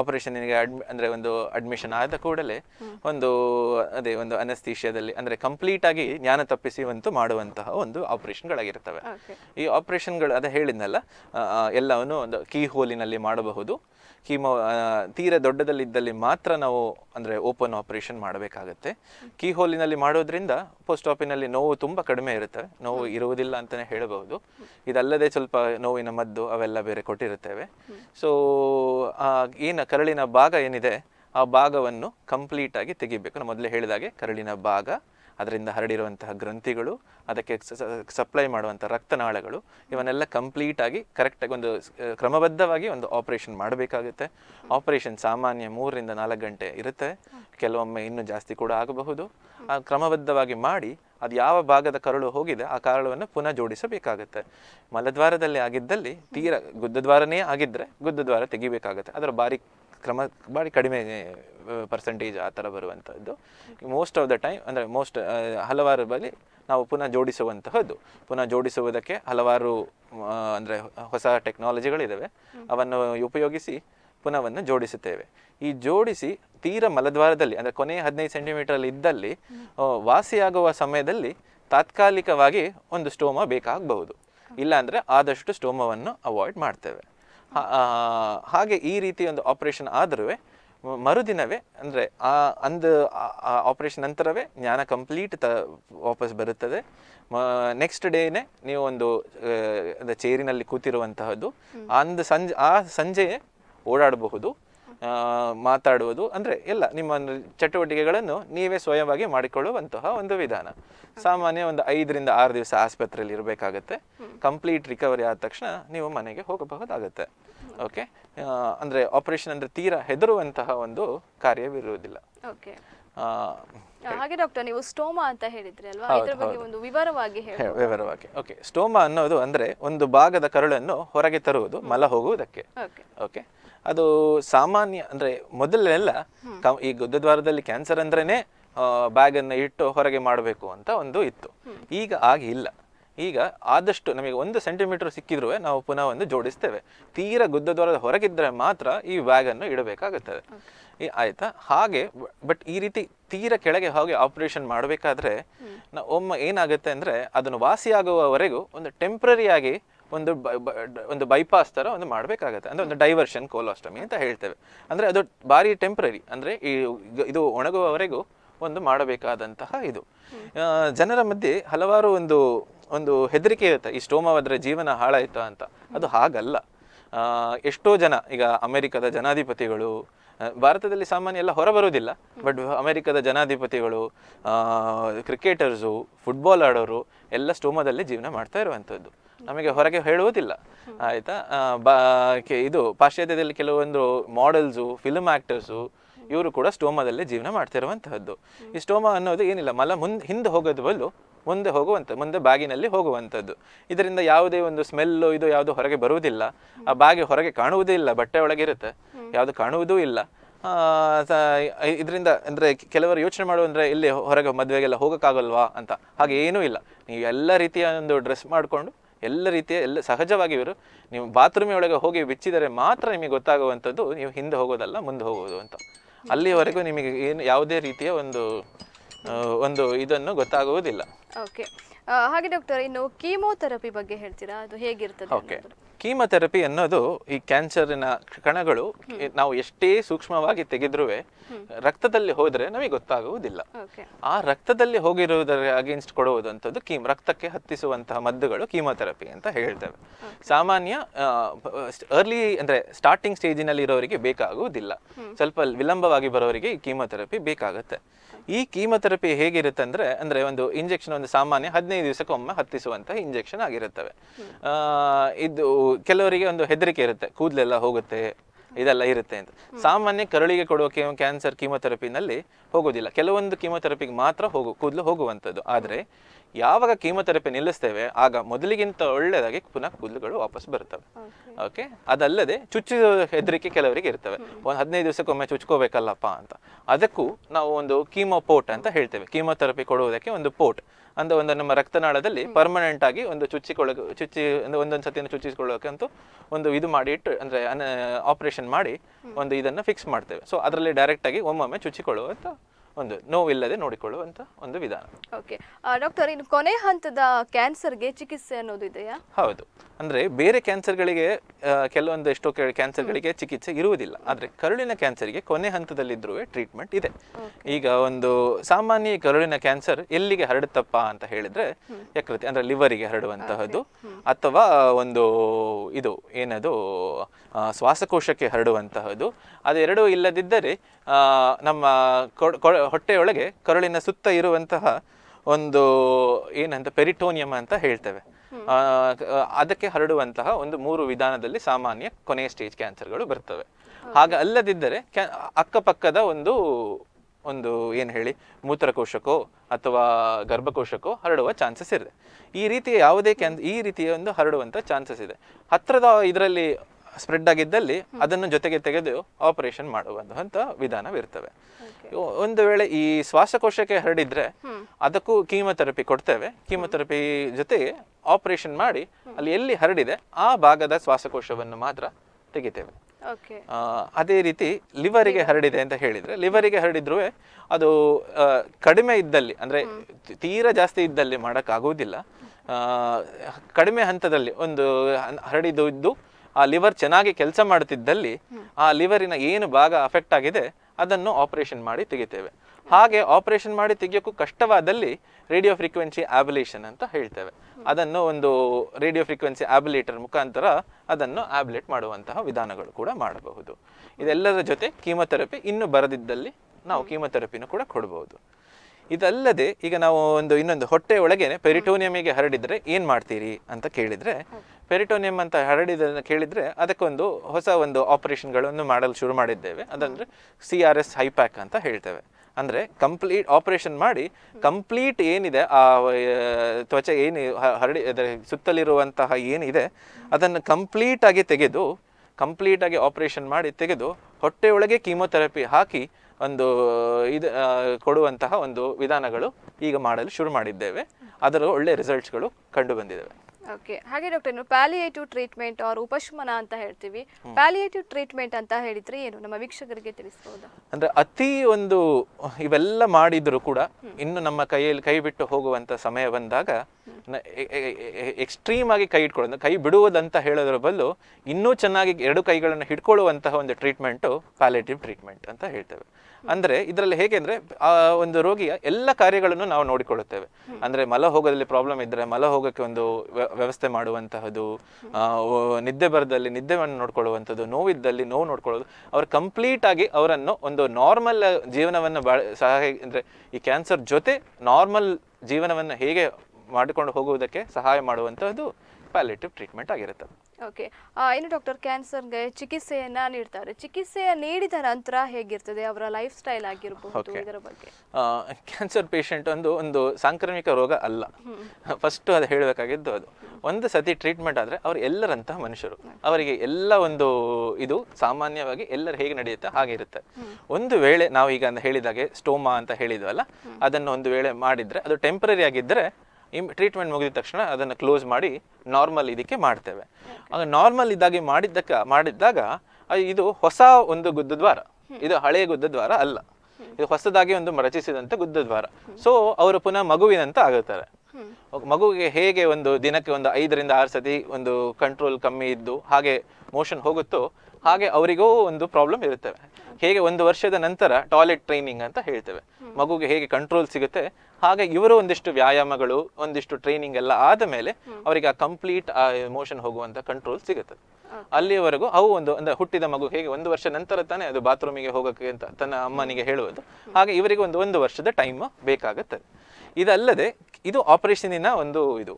ಆಪರೇಷನ್ಗೆ ಅಡ್ಮಿ ಅಂದ್ರೆ ಒಂದು ಅಡ್ಮಿಷನ್ ಆದ ಕೂಡಲೇ ಒಂದು ಅದೇ ಒಂದು ಅನಸ್ತೀಶಿಯಾದಲ್ಲಿ ಅಂದ್ರೆ ಕಂಪ್ಲೀಟ್ ಆಗಿ ಜ್ಞಾನ ಒಂದು ಮಾಡುವಂತಹ ಒಂದು ಆಪರೇಷನ್ಗಳಾಗಿರ್ತವೆ ಈ ಆಪರೇಷನ್ಗಳು ಅದೇ ಹೇಳಿದ್ನಲ್ಲ ಎಲ್ಲವನ್ನು ಒಂದು ಕೀ ಹೋಲಿನಲ್ಲಿ ಮಾಡಬಹುದು ಕೀಮೋ ತೀರ ದೊಡ್ಡದಲ್ಲಿದ್ದಲ್ಲಿ ಮಾತ್ರ ನಾವು ಅಂದರೆ ಓಪನ್ ಆಪರೇಷನ್ ಮಾಡಬೇಕಾಗತ್ತೆ ಕೀ ಹೋಲಿನಲ್ಲಿ ಮಾಡೋದ್ರಿಂದ ಪೋಸ್ಟ್ ಆಪಿನಲ್ಲಿ ನೋವು ತುಂಬ ಕಡಿಮೆ ಇರುತ್ತೆ ನೋವು ಇರುವುದಿಲ್ಲ ಅಂತಲೇ ಹೇಳಬಹುದು ಇದಲ್ಲದೆ ಸ್ವಲ್ಪ ನೋವಿನ ಮದ್ದು ಅವೆಲ್ಲ ಬೇರೆ ಕೊಟ್ಟಿರುತ್ತೇವೆ ಸೊ ಏನು ಕರಳಿನ ಭಾಗ ಏನಿದೆ ಆ ಭಾಗವನ್ನು ಕಂಪ್ಲೀಟಾಗಿ ತೆಗಿಬೇಕು ನಾನು ಮೊದಲೇ ಹೇಳಿದಾಗೆ ಕರಳಿನ ಭಾಗ ಅದರಿಂದ ಹರಡಿರುವಂತಹ ಗ್ರಂಥಿಗಳು ಅದಕ್ಕೆ ಸಪ್ಲೈ ಮಾಡುವಂಥ ರಕ್ತನಾಳಗಳು ಇವನ್ನೆಲ್ಲ ಕಂಪ್ಲೀಟಾಗಿ ಕರೆಕ್ಟಾಗಿ ಒಂದು ಕ್ರಮಬದ್ಧವಾಗಿ ಒಂದು ಆಪರೇಷನ್ ಮಾಡಬೇಕಾಗುತ್ತೆ ಆಪರೇಷನ್ ಸಾಮಾನ್ಯ ಮೂರರಿಂದ ನಾಲ್ಕು ಗಂಟೆ ಇರುತ್ತೆ ಕೆಲವೊಮ್ಮೆ ಇನ್ನೂ ಜಾಸ್ತಿ ಕೂಡ ಆಗಬಹುದು ಆ ಕ್ರಮಬದ್ಧವಾಗಿ ಮಾಡಿ ಅದು ಯಾವ ಭಾಗದ ಕರಳು ಹೋಗಿದೆ ಆ ಕರಳುವನ್ನು ಪುನಃ ಜೋಡಿಸಬೇಕಾಗುತ್ತೆ ಮಲದ್ವಾರದಲ್ಲಿ ಆಗಿದ್ದಲ್ಲಿ ತೀರ ಗುದ್ದದ್ವಾರನೇ ಆಗಿದ್ದರೆ ಗುದ್ದದ್ವಾರ ತೆಗಿಬೇಕಾಗುತ್ತೆ ಅದರ ಬಾರಿ ಕ್ರಮ ಭಾರಿ ಕಡಿಮೆ ಪರ್ಸೆಂಟೇಜ್ ಆ ಥರ ಬರುವಂಥದ್ದು ಮೋಸ್ಟ್ ಆಫ್ ದ ಟೈಮ್ ಅಂದರೆ ಮೋಸ್ಟ್ ಹಲವಾರು ಬಳಿ ನಾವು ಪುನಃ ಜೋಡಿಸುವಂತಹದ್ದು ಪುನಃ ಜೋಡಿಸುವುದಕ್ಕೆ ಹಲವಾರು ಅಂದರೆ ಹೊಸ ಟೆಕ್ನಾಲಜಿಗಳಿದ್ದಾವೆ ಅವನ್ನು ಉಪಯೋಗಿಸಿ ಪುನವನ್ನು ಜೋಡಿಸುತ್ತೇವೆ ಈ ಜೋಡಿಸಿ ತೀರ ಮಲದ್ವಾರದಲ್ಲಿ ಅಂದರೆ ಕೊನೆಯ ಹದಿನೈದು ಸೆಂಟಿಮೀಟರಲ್ಲಿ ಇದ್ದಲ್ಲಿ ವಾಸಿಯಾಗುವ ಸಮಯದಲ್ಲಿ ತಾತ್ಕಾಲಿಕವಾಗಿ ಒಂದು ಸ್ಟೋಮ ಬೇಕಾಗಬಹುದು ಇಲ್ಲಾಂದರೆ ಆದಷ್ಟು ಸ್ಟೋಮವನ್ನು ಅವಾಯ್ಡ್ ಮಾಡ್ತೇವೆ ಹಾಗೆ ಈ ರೀತಿ ಒಂದು ಆಪರೇಷನ್ ಆದರೂ ಮರುದಿನವೇ ಅಂದರೆ ಆ ಅಂದು ಆಪರೇಷನ್ ನಂತರವೇ ಜ್ಞಾನ ಕಂಪ್ಲೀಟ್ ತ ವಾಪಸ್ ಬರುತ್ತದೆ ನೆಕ್ಸ್ಟ್ ಡೇನೇ ನೀವು ಒಂದು ಚೇರಿನಲ್ಲಿ ಕೂತಿರುವಂತಹದ್ದು ಅಂದು ಸಂಜೆ ಆ ಸಂಜೆಯೇ ಓಡಾಡಬಹುದು ಮಾತಾಡುವುದು ಅಂದರೆ ಎಲ್ಲ ನಿಮ್ಮ ಚಟುವಟಿಕೆಗಳನ್ನು ನೀವೇ ಸ್ವಯಂವಾಗಿ ಮಾಡಿಕೊಳ್ಳುವಂತಹ ಒಂದು ವಿಧಾನ ಸಾಮಾನ್ಯ ಒಂದು ಐದರಿಂದ ಆರು ದಿವಸ ಆಸ್ಪತ್ರೆಯಲ್ಲಿ ಇರಬೇಕಾಗತ್ತೆ ಕಂಪ್ಲೀಟ್ ರಿಕವರಿ ಆದ ತಕ್ಷಣ ನೀವು ಮನೆಗೆ ಹೋಗಬಹುದಾಗತ್ತೆ ಓಕೆ ಅಂದರೆ ಆಪರೇಷನ್ ಅಂದರೆ ತೀರಾ ಹೆದರುವಂತಹ ಒಂದು ಕಾರ್ಯವಿರುವುದಿಲ್ಲ ಹಾಗೆ ಡಾಕ್ಟರ್ ನೀವು ಸ್ಟೋಮಾ ಅಂತ ಅಲ್ವಾ ಬಗ್ಗೆ ಒಂದು ವಿವರವಾಗಿ ಹೇಳಿ ವಿವರವಾಗಿ ಓಕೆ ಸ್ಟೋಮಾ ಅನ್ನೋದು ಅಂದ್ರೆ ಒಂದು ಭಾಗದ ಕರುಳನ್ನು ಹೊರಗೆ ತರುವುದು ಮಲ ಹೋಗುವುದಕ್ಕೆ ಓಕೆ ಅದು ಸಾಮಾನ್ಯ ಅಂದರೆ ಮೊದಲೆಲ್ಲ ಈ ಗುದ್ದದ್ವಾರದಲ್ಲಿ ಕ್ಯಾನ್ಸರ್ ಅಂದ್ರೇ ಬ್ಯಾಗನ್ನು ಇಟ್ಟು ಹೊರಗೆ ಮಾಡಬೇಕು ಅಂತ ಒಂದು ಇತ್ತು ಈಗ ಆಗಿಲ್ಲ ಈಗ ಆದಷ್ಟು ನಮಗೆ ಒಂದು ಸೆಂಟಿಮೀಟರ್ ಸಿಕ್ಕಿದ್ರೂ ನಾವು ಪುನಃ ಒಂದು ಜೋಡಿಸ್ತೇವೆ ತೀರ ಗುದ್ದದ್ವಾರದ ಹೊರಗಿದ್ರೆ ಮಾತ್ರ ಈ ಬ್ಯಾಗನ್ನು ಇಡಬೇಕಾಗುತ್ತದೆ ಆಯ್ತಾ ಹಾಗೆ ಬಟ್ ಈ ರೀತಿ ತೀರ ಕೆಳಗೆ ಹೋಗಿ ಆಪರೇಷನ್ ಮಾಡಬೇಕಾದ್ರೆ ನಾವು ಒಮ್ಮೆ ಏನಾಗುತ್ತೆ ಅಂದರೆ ಅದನ್ನು ವಾಸಿಯಾಗುವವರೆಗೂ ಒಂದು ಟೆಂಪ್ರರಿಯಾಗಿ ಒಂದು ಒಂದು ಬೈಪಾಸ್ ಥರ ಒಂದು ಮಾಡಬೇಕಾಗತ್ತೆ ಅಂದರೆ ಒಂದು ಡೈವರ್ಷನ್ ಕೋಲಾಸ್ಟಮಿ ಅಂತ ಹೇಳ್ತೇವೆ ಅಂದರೆ ಅದು ಭಾರಿ ಟೆಂಪ್ರರಿ ಅಂದರೆ ಈ ಇದು ಒಣಗುವವರೆಗೂ ಒಂದು ಮಾಡಬೇಕಾದಂತಹ ಇದು ಜನರ ಮಧ್ಯೆ ಹಲವಾರು ಒಂದು ಒಂದು ಹೆದರಿಕೆ ಇರುತ್ತೆ ಈ ಸ್ಟೋಮವಾದರೆ ಜೀವನ ಹಾಳಾಯಿತು ಅಂತ ಅದು ಹಾಗಲ್ಲ ಎಷ್ಟೋ ಜನ ಈಗ ಅಮೆರಿಕದ ಜನಾಧಿಪತಿಗಳು ಭಾರತದಲ್ಲಿ ಸಾಮಾನ್ಯ ಎಲ್ಲ ಹೊರಬರುವುದಿಲ್ಲ ಬಟ್ ಅಮೆರಿಕದ ಜನಾಧಿಪತಿಗಳು ಕ್ರಿಕೆಟರ್ಸು ಫುಟ್ಬಾಲ್ ಆಡೋರು ಎಲ್ಲ ಸ್ಟೋಮದಲ್ಲಿ ಜೀವನ ಮಾಡ್ತಾ ಇರುವಂಥದ್ದು ನಮಗೆ ಹೊರಗೆ ಹೇಳುವುದಿಲ್ಲ ಆಯಿತಾ ಇದು ಪಾಶ್ಚಾತ್ಯದಲ್ಲಿ ಕೆಲವೊಂದು ಮಾಡೆಲ್ಸು ಫಿಲ್ಮ್ ಆ್ಯಕ್ಟರ್ಸು ಇವರು ಕೂಡ ಸ್ಟೋಮಾದಲ್ಲಿ ಜೀವನ ಮಾಡ್ತಿರುವಂತಹದ್ದು ಈ ಸ್ಟೋಮ ಅನ್ನೋದು ಏನಿಲ್ಲ ಮಲ ಮುಂದೆ ಹಿಂದೆ ಹೋಗೋದು ಬದಲು ಮುಂದೆ ಹೋಗುವಂಥ ಮುಂದೆ ಬಾಗಿನಲ್ಲಿ ಹೋಗುವಂಥದ್ದು ಇದರಿಂದ ಯಾವುದೇ ಒಂದು ಸ್ಮೆಲ್ಲು ಇದು ಯಾವುದು ಹೊರಗೆ ಬರುವುದಿಲ್ಲ ಆ ಬಾಗಿ ಹೊರಗೆ ಕಾಣುವುದೇ ಇಲ್ಲ ಬಟ್ಟೆ ಒಳಗಿರುತ್ತೆ ಯಾವುದು ಕಾಣುವುದೂ ಇಲ್ಲ ಇದರಿಂದ ಅಂದರೆ ಕೆಲವರು ಯೋಚನೆ ಮಾಡು ಇಲ್ಲಿ ಹೊರಗೆ ಮದುವೆಗೆಲ್ಲ ಹೋಗೋಕ್ಕಾಗಲ್ವಾ ಅಂತ ಹಾಗೆ ಏನೂ ಇಲ್ಲ ನೀವು ಎಲ್ಲ ರೀತಿಯ ಒಂದು ಡ್ರೆಸ್ ಮಾಡಿಕೊಂಡು ಎಲ್ಲ ರೀತಿಯ ಎಲ್ಲ ಸಹಜವಾಗಿ ಇವರು ನೀವು ಬಾತ್ರೂಮ್ ಒಳಗೆ ಹೋಗಿ ಬಿಚ್ಚಿದರೆ ಮಾತ್ರ ನಿಮಗೆ ಗೊತ್ತಾಗುವಂಥದ್ದು ನೀವು ಹಿಂದೆ ಹೋಗೋದಲ್ಲ ಮುಂದೆ ಹೋಗೋದು ಅಂತ ಅಲ್ಲಿವರೆಗೂ ನಿಮಗೆ ಏನು ಯಾವುದೇ ರೀತಿಯ ಒಂದು ಒಂದು ಇದನ್ನು ಗೊತ್ತಾಗುವುದಿಲ್ಲ ಓಕೆ ಹಾಗೆ ಡಾಕ್ಟರ್ ಇನ್ನು ಕೀಮೋಥೆರಪಿ ಬಗ್ಗೆ ಹೇಳ್ತೀರಾ ಅದು ಹೇಗಿರ್ತದೆ ಓಕೆ ಕೀಮೊಥೆರಪಿ ಅನ್ನೋದು ಈ ಕ್ಯಾನ್ಸರಿನ ಕಣಗಳು ನಾವು ಎಷ್ಟೇ ಸೂಕ್ಷ್ಮವಾಗಿ ತೆಗೆದ್ರೂ ರಕ್ತದಲ್ಲಿ ಹೋದ್ರೆ ನಮಗೆ ಗೊತ್ತಾಗುವುದಿಲ್ಲ ಆ ರಕ್ತದಲ್ಲಿ ಹೋಗಿರುವುದರ ಅಗೇನ್ಸ್ಟ್ ಕೊಡುವುದಂಥದ್ದು ಕೀಮ್ ರಕ್ತಕ್ಕೆ ಹತ್ತಿಸುವಂತಹ ಮದ್ದುಗಳು ಕೀಮೊಥೆರಪಿ ಅಂತ ಹೇಳ್ತೇವೆ ಸಾಮಾನ್ಯ ಅರ್ಲಿ ಅಂದ್ರೆ ಸ್ಟಾರ್ಟಿಂಗ್ ಸ್ಟೇಜಿನಲ್ಲಿ ಇರೋರಿಗೆ ಬೇಕಾಗುವುದಿಲ್ಲ ಸ್ವಲ್ಪ ವಿಳಂಬವಾಗಿ ಬರೋರಿಗೆ ಈ ಕೀಮೊಥೆರಪಿ ಬೇಕಾಗುತ್ತೆ ಈ ಕೀಮೊಥೆರಪಿ ಹೇಗಿರುತ್ತೆ ಅಂದ್ರೆ ಅಂದ್ರೆ ಒಂದು ಇಂಜೆಕ್ಷನ್ ಒಂದು ಸಾಮಾನ್ಯ ಹದಿನೈದು ದಿವಸಕ್ಕೊಮ್ಮೆ ಹತ್ತಿಸುವಂತಹ ಇಂಜೆಕ್ಷನ್ ಆಗಿರುತ್ತವೆ ಇದು ಕೆಲವರಿಗೆ ಒಂದು ಹೆದರಿಕೆ ಇರುತ್ತೆ ಕೂದಲೆಲ್ಲ ಹೋಗುತ್ತೆ ಇದೆಲ್ಲ ಇರುತ್ತೆ ಅಂತ ಸಾಮಾನ್ಯ ಕರುಳಿಗೆ ಕೊಡುವ ಕ್ಯಾನ್ಸರ್ ಕೀಮೊಥೆರಪಿನಲ್ಲಿ ಹೋಗೋದಿಲ್ಲ ಕೆಲವೊಂದು ಕೀಮೊಥೆರಪಿಗೆ ಮಾತ್ರ ಹೋಗು ಕೂದಲು ಹೋಗುವಂಥದ್ದು ಆದರೆ ಯಾವಾಗ ಕೀಮೊಥೆರಪಿ ನಿಲ್ಲಿಸ್ತೇವೆ ಆಗ ಮೊದಲಿಗಿಂತ ಒಳ್ಳೆಯದಾಗಿ ಪುನಃ ಕೂದಲುಗಳು ವಾಪಸ್ ಬರ್ತವೆ ಓಕೆ ಅದಲ್ಲದೆ ಚುಚ್ಚು ಹೆದರಿಕೆ ಕೆಲವರಿಗೆ ಇರ್ತವೆ ಒಂದು ಹದಿನೈದು ದಿವಸಕ್ಕೊಮ್ಮೆ ಚುಚ್ಕೋಬೇಕಲ್ಲಪ್ಪ ಅಂತ ಅದಕ್ಕೂ ನಾವು ಒಂದು ಕೀಮೋ ಪೋಟ್ ಅಂತ ಹೇಳ್ತೇವೆ ಕೀಮೊಥೆರಪಿ ಕೊಡುವುದಕ್ಕೆ ಒಂದು ಪೋಟ್ ಅಂದ್ರೆ ಒಂದು ನಮ್ಮ ರಕ್ತನಾಳದಲ್ಲಿ ಪರ್ಮನೆಂಟ್ ಆಗಿ ಒಂದು ಚುಚ್ಚಿಕೊಳ್ಳ ಚುಚ್ಚಿ ಒಂದೊಂದು ಸತಿಯನ್ನು ಚುಚ್ಚಿಸಿಕೊಳ್ಳೋಕ್ಕಂತೂ ಒಂದು ಇದು ಮಾಡಿ ಇಟ್ಟು ಅಂದ್ರೆ ಆಪರೇಷನ್ ಮಾಡಿ ಒಂದು ಇದನ್ನು ಫಿಕ್ಸ್ ಮಾಡ್ತೇವೆ ಸೊ ಅದರಲ್ಲಿ ಡೈರೆಕ್ಟಾಗಿ ಒಮ್ಮೊಮ್ಮೆ ಚುಚ್ಚಿಕೊಳ್ಳುವಂತ ಒಂದು ನೋವಿಲ್ಲದೆ ನೋಡಿಕೊಳ್ಳುವಂತ ಒಂದು ವಿಧಾನ ಓಕೆ ಡಾಕ್ಟರ್ ಇನ್ನು ಕೊನೆ ಹಂತದ ಕ್ಯಾನ್ಸರ್ಗೆ ಚಿಕಿತ್ಸೆ ಅನ್ನೋದು ಇದೆಯಾ ಹೌದು ಅಂದ್ರೆ ಬೇರೆ ಕ್ಯಾನ್ಸರ್ಗಳಿಗೆ ಕ್ಯಾನ್ಸರ್ ಕ್ಯಾನ್ಸರ್ಗಳಿಗೆ ಚಿಕಿತ್ಸೆ ಇರುವುದಿಲ್ಲ ಆದರೆ ಕರುಳಿನ ಕ್ಯಾನ್ಸರ್ಗೆ ಕೊನೆ ಹಂತದಲ್ಲಿದ್ದರೂ ಟ್ರೀಟ್ಮೆಂಟ್ ಇದೆ ಈಗ ಒಂದು ಸಾಮಾನ್ಯ ಕರುಳಿನ ಕ್ಯಾನ್ಸರ್ ಎಲ್ಲಿಗೆ ಹರಡುತ್ತಪ್ಪ ಅಂತ ಹೇಳಿದ್ರೆ ಯಕೃತಿ ಅಂದರೆ ಲಿವರಿಗೆ ಹರಡುವಂತಹದ್ದು ಅಥವಾ ಒಂದು ಇದು ಏನದು ಶ್ವಾಸಕೋಶಕ್ಕೆ ಹರಡುವಂತಹದ್ದು ಅದೆರಡೂ ಇಲ್ಲದಿದ್ದರೆ ನಮ್ಮ ಹೊಟ್ಟೆಯೊಳಗೆ ಕರುಳಿನ ಸುತ್ತ ಇರುವಂತಹ ಒಂದು ಏನಂತ ಪೆರಿಟೋನಿಯಮ್ ಅಂತ ಹೇಳ್ತೇವೆ ಅದಕ್ಕೆ ಹರಡುವಂತಹ ಒಂದು ಮೂರು ವಿಧಾನದಲ್ಲಿ ಸಾಮಾನ್ಯ ಕೊನೆಯ ಸ್ಟೇಜ್ ಕ್ಯಾನ್ಸರ್ಗಳು ಬರ್ತವೆ ಹಾಗೆ ಅಲ್ಲದಿದ್ದರೆ ಅಕ್ಕಪಕ್ಕದ ಒಂದು ಒಂದು ಏನು ಹೇಳಿ ಮೂತ್ರಕೋಶಕ್ಕೋ ಅಥವಾ ಗರ್ಭಕೋಶಕ್ಕೋ ಹರಡುವ ಚಾನ್ಸಸ್ ಇದೆ ಈ ರೀತಿಯ ಯಾವುದೇ ಕ್ಯಾನ್ ಈ ರೀತಿಯ ಒಂದು ಹರಡುವಂಥ ಚಾನ್ಸಸ್ ಇದೆ ಹತ್ತಿರದ ಇದರಲ್ಲಿ ಸ್ಪ್ರೆಡ್ ಆಗಿದ್ದಲ್ಲಿ ಅದನ್ನು ಜೊತೆಗೆ ತೆಗೆದು ಆಪರೇಷನ್ ಮಾಡುವಂತಹ ವಿಧಾನವಿರ್ತವೆ ಒಂದು ವೇಳೆ ಈ ಶ್ವಾಸಕೋಶಕ್ಕೆ ಹರಡಿದ್ರೆ ಅದಕ್ಕೂ ಕೀಮೊಥೆರಪಿ ಕೊಡ್ತೇವೆ ಕೀಮೊಥೆರಪಿ ಜೊತೆಗೆ ಆಪರೇಷನ್ ಮಾಡಿ ಅಲ್ಲಿ ಎಲ್ಲಿ ಹರಡಿದೆ ಆ ಭಾಗದ ಶ್ವಾಸಕೋಶವನ್ನು ಮಾತ್ರ ತೆಗಿತೇವೆ ಅದೇ ರೀತಿ ಲಿವರಿಗೆ ಹರಡಿದೆ ಅಂತ ಹೇಳಿದ್ರೆ ಲಿವರಿಗೆ ಹರಡಿದ್ರು ಅದು ಕಡಿಮೆ ಇದ್ದಲ್ಲಿ ಅಂದ್ರೆ ತೀರಾ ಜಾಸ್ತಿ ಇದ್ದಲ್ಲಿ ಮಾಡೋಕ್ಕಾಗುವುದಿಲ್ಲ ಕಡಿಮೆ ಹಂತದಲ್ಲಿ ಒಂದು ಹರಡಿದ್ದು ಆ ಲಿವರ್ ಚೆನ್ನಾಗಿ ಕೆಲಸ ಮಾಡುತ್ತಿದ್ದಲ್ಲಿ ಆ ಲಿವರಿನ ಏನು ಭಾಗ ಅಫೆಕ್ಟ್ ಆಗಿದೆ ಅದನ್ನು ಆಪರೇಷನ್ ಮಾಡಿ ತೆಗಿತೇವೆ ಹಾಗೆ ಆಪರೇಷನ್ ಮಾಡಿ ತೆಗೆಯೋಕ್ಕೂ ಕಷ್ಟವಾದಲ್ಲಿ ರೇಡಿಯೋ ಫ್ರೀಕ್ವೆನ್ಸಿ ಆಬ್ಯುಲೇಷನ್ ಅಂತ ಹೇಳ್ತೇವೆ ಅದನ್ನು ಒಂದು ರೇಡಿಯೋ ಫ್ರೀಕ್ವೆನ್ಸಿ ಆಬ್ಯುಲೇಟರ್ ಮುಖಾಂತರ ಅದನ್ನು ಆಬ್ಯುಲೇಟ್ ಮಾಡುವಂತಹ ವಿಧಾನಗಳು ಕೂಡ ಮಾಡಬಹುದು ಇದೆಲ್ಲದರ ಜೊತೆ ಕೀಮೊಥೆರಪಿ ಇನ್ನೂ ಬರದಿದ್ದಲ್ಲಿ ನಾವು ಕೀಮೊಥೆರಪಿನೂ ಕೂಡ ಕೊಡಬಹುದು ಇದಲ್ಲದೆ ಈಗ ನಾವು ಒಂದು ಇನ್ನೊಂದು ಹೊಟ್ಟೆ ಒಳಗೇನೆ ಪೆರಿಟೋನಿಯಮಿಗೆ ಹರಡಿದರೆ ಏನು ಮಾಡ್ತೀರಿ ಅಂತ ಕೇಳಿದರೆ ಪೆರಿಟೋನಿಯಂ ಅಂತ ಹರಡಿದ ಕೇಳಿದರೆ ಅದಕ್ಕೊಂದು ಹೊಸ ಒಂದು ಆಪರೇಷನ್ಗಳನ್ನು ಮಾಡಲು ಶುರು ಮಾಡಿದ್ದೇವೆ ಅದಂದರೆ ಸಿ ಆರ್ ಎಸ್ ಹೈಪ್ಯಾಕ್ ಅಂತ ಹೇಳ್ತೇವೆ ಅಂದರೆ ಕಂಪ್ಲೀಟ್ ಆಪರೇಷನ್ ಮಾಡಿ ಕಂಪ್ಲೀಟ್ ಏನಿದೆ ಆ ತ್ವಚೆ ಏನು ಹರಡಿ ಅದರ ಸುತ್ತಲಿರುವಂತಹ ಏನಿದೆ ಅದನ್ನು ಕಂಪ್ಲೀಟಾಗಿ ತೆಗೆದು ಕಂಪ್ಲೀಟಾಗಿ ಆಪರೇಷನ್ ಮಾಡಿ ತೆಗೆದು ಹೊಟ್ಟೆಯೊಳಗೆ ಕೀಮೊಥೆರಪಿ ಹಾಕಿ ಒಂದು ಇದು ಕೊಡುವಂತಹ ಒಂದು ವಿಧಾನಗಳು ಈಗ ಮಾಡಲು ಶುರು ಮಾಡಿದ್ದೇವೆ ಅದರ ಒಳ್ಳೆಯ ರಿಸಲ್ಟ್ಸ್ಗಳು ಕಂಡು ಬಂದಿದ್ದಾವೆ ಓಕೆ ಹಾಗೆ ಡಾಕ್ಟರ್ ಪ್ಯಾಲಿಯೇಟಿವ್ ಟ್ರೀಟ್ಮೆಂಟ್ ಆರ್ ಉಪಶಮನ ಅಂತ ಹೇಳ್ತೀವಿ ಪ್ಯಾಲಿಯೇಟಿವ್ ಟ್ರೀಟ್ಮೆಂಟ್ ಅಂತ ಹೇಳಿದ್ರೆ ಏನು ನಮ್ಮ ವೀಕ್ಷಕರಿಗೆ ತಿಳಿಸ್ಬೋದು ಅಂದ್ರೆ ಅತಿ ಒಂದು ಇವೆಲ್ಲ ಮಾಡಿದ್ರು ಕೂಡ ಇನ್ನು ನಮ್ಮ ಕೈಯಲ್ಲಿ ಕೈ ಬಿಟ್ಟು ಹೋಗುವಂತ ಸಮಯ ಬಂದಾಗ ಎಕ್ಸ್ಟ್ರೀಮ್ ಆಗಿ ಕೈ ಇಟ್ಕೊಳ್ಳೋದು ಕೈ ಬಿಡುವುದಂತ ಹೇಳೋದ್ರ ಬದಲು ಇನ್ನೂ ಚೆನ್ನಾಗಿ ಎರಡು ಕೈಗಳನ್ನು ಹಿಡ್ಕೊಳ್ಳುವಂತಹ ಒಂದು ಟ್ರೀಟ್ಮೆಂಟು ಪ್ಯಾಲೇಟಿವ್ ಟ್ರೀಟ್ಮೆಂಟ್ ಅಂತ ಹೇಳ್ತೇವೆ ಅಂದರೆ ಇದರಲ್ಲಿ ಹೇಗೆ ಅಂದರೆ ಆ ಒಂದು ರೋಗಿಯ ಎಲ್ಲ ಕಾರ್ಯಗಳನ್ನು ನಾವು ನೋಡಿಕೊಳ್ಳುತ್ತೇವೆ ಅಂದರೆ ಮಲ ಹೋಗೋದಲ್ಲಿ ಪ್ರಾಬ್ಲಮ್ ಇದ್ದರೆ ಮಲ ಹೋಗೋಕ್ಕೆ ಒಂದು ವ್ಯವಸ್ಥೆ ಮಾಡುವಂತಹದ್ದು ನಿದ್ದೆ ಬರದಲ್ಲಿ ನಿದ್ದೆವನ್ನು ನೋಡ್ಕೊಳ್ಳುವಂಥದ್ದು ನೋವಿದ್ದಲ್ಲಿ ನೋವು ನೋಡ್ಕೊಳ್ಳೋದು ಅವರು ಕಂಪ್ಲೀಟ್ ಆಗಿ ಅವರನ್ನು ಒಂದು ನಾರ್ಮಲ್ ಜೀವನವನ್ನು ಬಾಳ ಸಹ ಅಂದರೆ ಈ ಕ್ಯಾನ್ಸರ್ ಜೊತೆ ನಾರ್ಮಲ್ ಜೀವನವನ್ನು ಹೇಗೆ ಮಾಡಿಕೊಂಡು ಹೋಗುವುದಕ್ಕೆ ಸಹಾಯ ಮಾಡುವಂಥದ್ದು ಪ್ಯಾಲೇಟಿವ್ ಟ್ರೀಟ್ಮೆಂಟ್ ಆಗಿರುತ್ತೆ ಓಕೆ ಏನು ಡಾಕ್ಟರ್ ಕ್ಯಾನ್ಸರ್ಗೆ ಚಿಕಿತ್ಸೆಯನ್ನ ನೀಡ್ತಾರೆ ಚಿಕಿತ್ಸೆಯ ನೀಡಿದ ನಂತರ ಹೇಗಿರ್ತದೆ ಅವರ ಲೈಫ್ ಸ್ಟೈಲ್ ಆಗಿರ್ಬೋದು ಇದರ ಬಗ್ಗೆ ಕ್ಯಾನ್ಸರ್ ಪೇಷಂಟ್ ಒಂದು ಒಂದು ಸಾಂಕ್ರಾಮಿಕ ರೋಗ ಅಲ್ಲ ಫಸ್ಟ್ ಅದು ಹೇಳಬೇಕಾಗಿದ್ದು ಅದು ಒಂದು ಸತಿ ಟ್ರೀಟ್ಮೆಂಟ್ ಆದರೆ ಅವ್ರು ಎಲ್ಲರಂತಹ ಮನುಷ್ಯರು ಅವರಿಗೆ ಎಲ್ಲ ಒಂದು ಇದು ಸಾಮಾನ್ಯವಾಗಿ ಎಲ್ಲರ ಹೇಗೆ ನಡೆಯುತ್ತೆ ಹಾಗೆ ಇರುತ್ತೆ ಒಂದು ವೇಳೆ ನಾವು ಈಗ ಹೇಳಿದಾಗೆ ಸ್ಟೋಮಾ ಅಂತ ಹೇಳಿದ್ವಲ್ಲ ಅದನ್ನು ಒಂದು ವೇಳೆ ಮಾಡಿದ್ರೆ ಅದು ಟೆಂಪ್ರರಿ ಆಗಿದ್ದರೆ ಇಮ್ ಟ್ರೀಟ್ಮೆಂಟ್ ಮುಗಿದ ತಕ್ಷಣ ಅದನ್ನು ಕ್ಲೋಸ್ ಮಾಡಿ ನಾರ್ಮಲ್ ಇದಕ್ಕೆ ಮಾಡ್ತೇವೆ ಆಗ ನಾರ್ಮಲ್ ಇದಾಗಿ ಮಾಡಿದ್ದಕ್ಕ ಮಾಡಿದ್ದಾಗ ಇದು ಹೊಸ ಒಂದು ಗುದ್ದದ್ವಾರ ಇದು ಹಳೆಯ ಗುದ್ದದ್ವಾರ ಅಲ್ಲ ಇದು ಹೊಸದಾಗಿ ಒಂದು ರಚಿಸಿದಂಥ ಗುದ್ದದ್ವಾರ ಸೊ ಅವರು ಪುನಃ ಮಗುವಿನಂತ ಆಗುತ್ತಾರೆ ಮಗುವಿಗೆ ಹೇಗೆ ಒಂದು ದಿನಕ್ಕೆ ಒಂದು ಐದರಿಂದ ಆರು ಸತಿ ಒಂದು ಕಂಟ್ರೋಲ್ ಕಮ್ಮಿ ಇದ್ದು ಹಾಗೆ ಮೋಷನ್ ಹೋಗುತ್ತೋ ಹಾಗೆ ಅವರಿಗೂ ಒಂದು ಪ್ರಾಬ್ಲಮ್ ಇರುತ್ತವೆ ಹೇಗೆ ಒಂದು ವರ್ಷದ ನಂತರ ಟಾಯ್ಲೆಟ್ ಟ್ರೈನಿಂಗ್ ಅಂತ ಹೇಳ್ತೇವೆ ಮಗುಗೆ ಹೇಗೆ ಕಂಟ್ರೋಲ್ ಸಿಗುತ್ತೆ ಹಾಗೆ ಇವರು ಒಂದಿಷ್ಟು ವ್ಯಾಯಾಮಗಳು ಒಂದಿಷ್ಟು ಟ್ರೈನಿಂಗ್ ಎಲ್ಲ ಆದ ಮೇಲೆ ಅವರಿಗೆ ಆ ಕಂಪ್ಲೀಟ್ ಆ ಎಮೋಷನ್ ಹೋಗುವಂತ ಕಂಟ್ರೋಲ್ ಸಿಗುತ್ತದೆ ಅಲ್ಲಿಯವರೆಗೂ ಅವು ಒಂದು ಅಂದ್ರೆ ಹುಟ್ಟಿದ ಮಗು ಹೇಗೆ ಒಂದು ವರ್ಷ ನಂತರ ತಾನೇ ಅದು ಬಾತ್ರೂಮಿಗೆ ಹೋಗಕ್ಕೆ ಅಂತ ತನ್ನ ಅಮ್ಮನಿಗೆ ಹೇಳುವುದು ಹಾಗೆ ಇವರಿಗೆ ಒಂದು ಒಂದು ವರ್ಷದ ಟೈಮ್ ಬೇಕಾಗುತ್ತದೆ ಇದಲ್ಲದೆ ಇದು ಆಪರೇಷನಿನ ಒಂದು ಇದು